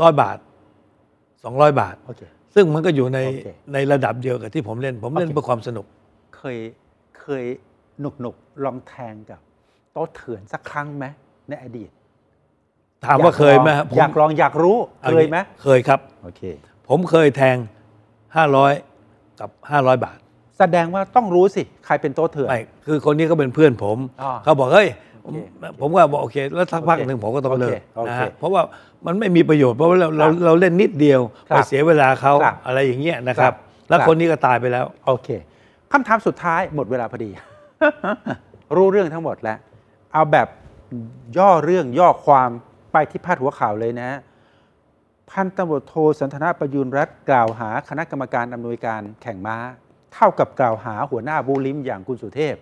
ร้อยบาทสองร้อยบาทซึ่งมันก็อยู่ในในระดับเดียวกับที่ผมเล่น ผมเล่นเพื่อความสนุก เคยเคยหนุกหนุกลองแทงกับโต๊ะเถื่อนสักครั้งไหมในอดีตถามว่าเคยไหมอยากลองอยากรู้เคยไหมเคยครับโอเค ผมเคยแทงห้าร้อยกับห้าร้อยบาท แสดงว่าต้องรู้สิ ใครเป็นโต๊ะเถื่อนไม่คือคนนี้ก็เป็นเพื่อนผม เขาบอกเฮ้ยผมก็บอกโอเค แล้วสักพักหนึ่งผมก็ต้องเลิกนะฮะเพราะว่ามันไม่มีประโยชน์เพราะว่าเราเราเราเล่นนิดเดียวไปเสียเวลาเขาอะไรอย่างเงี้ยนะครับ แล้วคนนี้ก็ตายไปแล้วโอเคคำถามสุดท้ายหมดเวลาพอดีรู้เรื่องทั้งหมดแล้ว เอาแบบย่อเรื่องย่อความไปที่พาดหัวข่าวเลยนะพันตำรวจโทสันทนาประยุรรัฐกล่าวหาคณะกรรมการอำนวยการแข่งม้า เท่ากับกล่าวหาหัวหน้าบูลิมอย่างคุณสุเทพ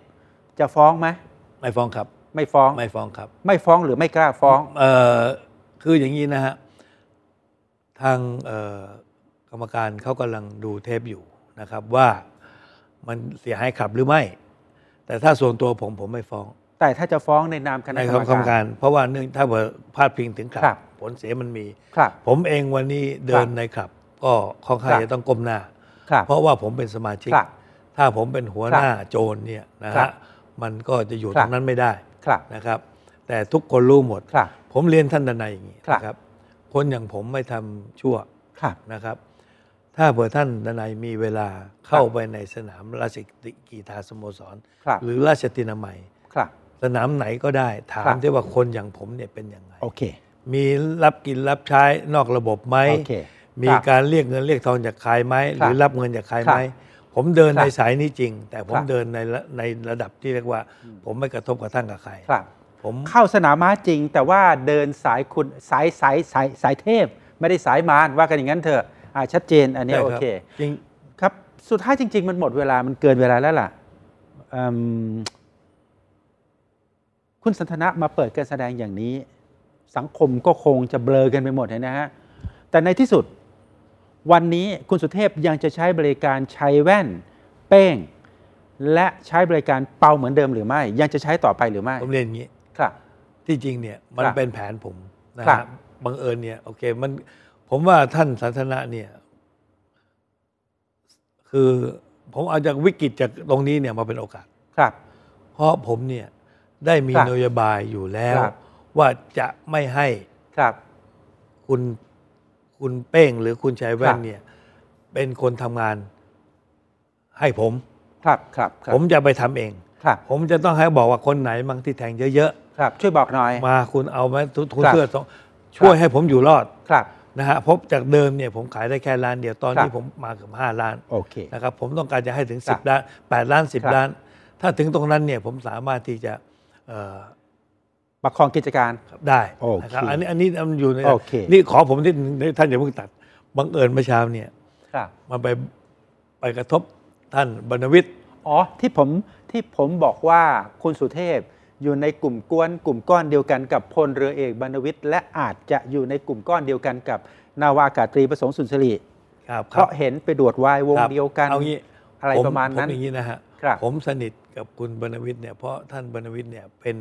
จะฟ้องไหม ไม่ฟ้องครับไม่ฟ้องไม่ฟ้องครับ ไม่ฟ้องหรือไม่กล้าฟ้องเออคืออย่างนี้นะฮะทางกรรมการเขากำลังดูเทปอยู่นะครับ ว่ามันเสียหายขับหรือไม่แต่ถ้าส่วนตัวผมผมไม่ฟ้อง แต่ถ้าจะฟ้องในนามคณะกรรมกรรมการเพราะว่าเนื่องถ้าเิดพลาดพิงถึงคลับผลเสียมันมีผมเองวันนี้เดินในครับ ก็ค่อนข้างจะต้องก้มหน้าเพราะว่าผมเป็นสมาชิกถ้าผมเป็นหัวหน้าโจรเนี่ยนะฮะมันก็จะอยู่ตรงนั้นไม่ได้นะครับ แต่ทุกคนรู้หมด ผมเรียนท่านดนายอย่างนี้ครับคนอย่างผมไม่ทำชั่วนะครับถ้าเผื่อท่านดนายมีเวลาเข้าไปในสนามราชกีฬาสโมสรหรือราชตินามัยสนามไหนก็ได้ถามได้ว่าคนอย่างผมเนี่ยเป็นยังไงโอเคมีรับกินรับใช้นอกระบบไหมมีการเรียกเงินเรียกทองจากใครไหมหรือรับเงินจากใครไหมผมเดินในสายนี้จริง แต่ผมเดินในในระดับที่เรียกว่า ผมไม่กระทบกระทั่งกับใครผมเข้าสนามม้าจริง แต่ว่าเดินสายคุณสายสายสายสายเทพ ไม่ได้สายมารว่ากันอย่างนั้นเถอะ่าชัดเจนอันนี้โอเคจริงครับสุดท้ายจริง ๆ มันหมดเวลามันเกินเวลาแล้วล่ะคุณสันทนะมาเปิดการแสดงอย่างนี้ สังคมก็คงจะเบลอกันไปหมดเนะฮะแต่ในที่สุดวันนี้คุณสุเทพยังจะใช้บริการใช้แว่น เป้งและใช้บริการเป่าเหมือนเดิมหรือไม่ ยังจะใช้ต่อไปหรือไม่ผมเรียนอย่างนี้ครับที่จริงเนี่ยมันเป็นแผนผมนะครับบังเอิญเนี่ยโอเคมันผมว่าท่านสาธารณะเนี่ย คือผมเอาจากวิกฤตจากตรงนี้เนี่ยมาเป็นโอกาสครับ เพราะผมเนี่ยได้มีนโยบายอยู่แล้ว ว่าจะไม่ให้ครับคุณคุณเป้งหรือคุณชายแว่นเนี่ย เป็นคนทำงานให้ผมครับครับรบผมจะไปทำเองครับผมจะต้องให้บอกว่าคนไหนมั่งที่แทงเยอะครับช่วยบอกหน่อยมาคุณเอาไหมทุนเพื่อสองช่วยให้ผมอยู่รอดครับนะฮะพบจากเดิมเนี่ยผมขายได้แค่ล้าน เดียวตอนนี้ผมมาเกือบาล้านโอเคนะครับผมต้องการจะให้ถึงสิบล้านแปดล้านสิบล้าน ถ้าถึงตรงนั้นเนี่ยผมสามารถที่จะประคองกิจการได้โอเคอันนี้อันนี้มันอยู่ในนี่ขอผมที่ท่านอย่าเพิ่งตัดบังเอิญเมื่อเช้าเนี่ยมันไปไปกระทบท่านบรรณวิทย์ อ๋อที่ผมที่ผมบอกว่าคุณสุเทพอยู่ในกลุ่มกวนกลุ่มก้อนเดียวกันกับพลเรือเอกบรรณวิทย์และอาจจะอยู่ในกลุ่มก้อนเดียวกันกับนาวากาตรีประสงค์สุนทรีครับเพราะเห็นไปดวดวายวงเดียวกัน เอางี้อะไรประมาณนั้น ผมอย่างนี้นะฮะผมสนิทกับคุณบรรณวิทย์เนี่ยเพราะท่านบรรณวิทย์เนี่ยเป็น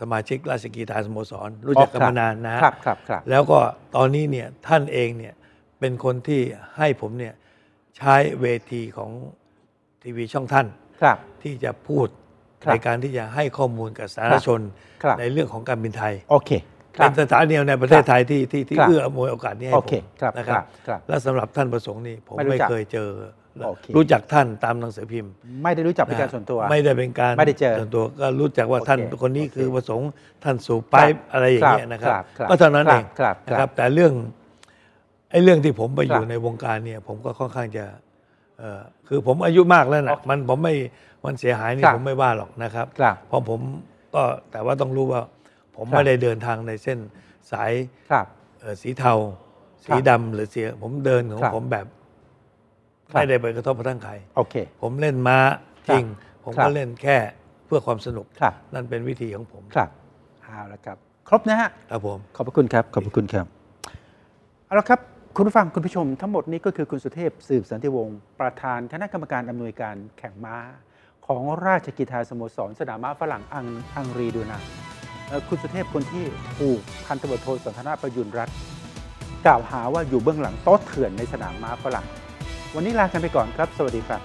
สมาชิกราชกีฬาสโมสรรู้จักกันมานานนะครับครับครับ แล้วก็ตอนนี้เนี่ยท่านเองเนี่ยเป็นคนที่ให้ผมเนี่ยใช้เวทีของทีวีช่องท่านที่จะพูดในการที่จะให้ข้อมูลกับสาธารณชน ในเรื่องของการบินไทยโอเคเป็นสถานเดียวในประเทศไทยที่ที่ที่เอื้ออำนวยโอกาสนี้ให้ผมนะครับ และสำหรับท่านประสงค์นี่ผมไม่เคยเจอ รู้จักท่านตามหนังสือพิมพ์ ไม่ได้รู้จักเป็นการส่วนตัว ไม่ได้เป็นการไม่ได้เจอส่วนตัว ก็รู้จักว่าท่านคนนี้คือประสงค์ท่านสูบไปอะไรอย่างเงี้ยนะครับก็เท่านั้นเองนะครับ แต่เรื่องไอ้เรื่องที่ผมไปอยู่ในวงการเนี่ย ผมก็ค่อนข้างจะคือผมอายุมากแล้วนะมันผมไม่มันเสียหายนี่ผมไม่ว่าหรอกนะครับเพราะผมก็แต่ว่าต้องรู้ว่าผมไม่ได้เดินทางในเส้นสายสีเทาสีดำหรือเสียผมเดินของผมแบบไม่ได้ไปกระทบกระทั่งใครโอเค ผมเล่นม้าจริง ผมก็เล่นแค่เพื่อความสนุกนั่นเป็นวิธีของผมครับเอาละครับ ครบนะฮะครับผมขอบพระคุณครับ ขอบพระคุณครับเอาละครับคุณผู้ฟังคุณผู้ชมทั้งหมดนี้ก็คือคุณสุเทพสืบสันติวงศ์ประธานคณะกรรมการอำนวยการแข่งม้า ของราชกิจาสโมสร สนามม้าฝรั่งอัง อังรีดูนะคุณสุเทพคนที่ถูกพันตำรวจโทสันทนาประยุนรัฐกล่าวหาว่าอยู่เบื้องหลังโต๊ะเถื่อนในสนามม้าฝรั่งวันนี้ลากันไปก่อนครับสวัสดีครับ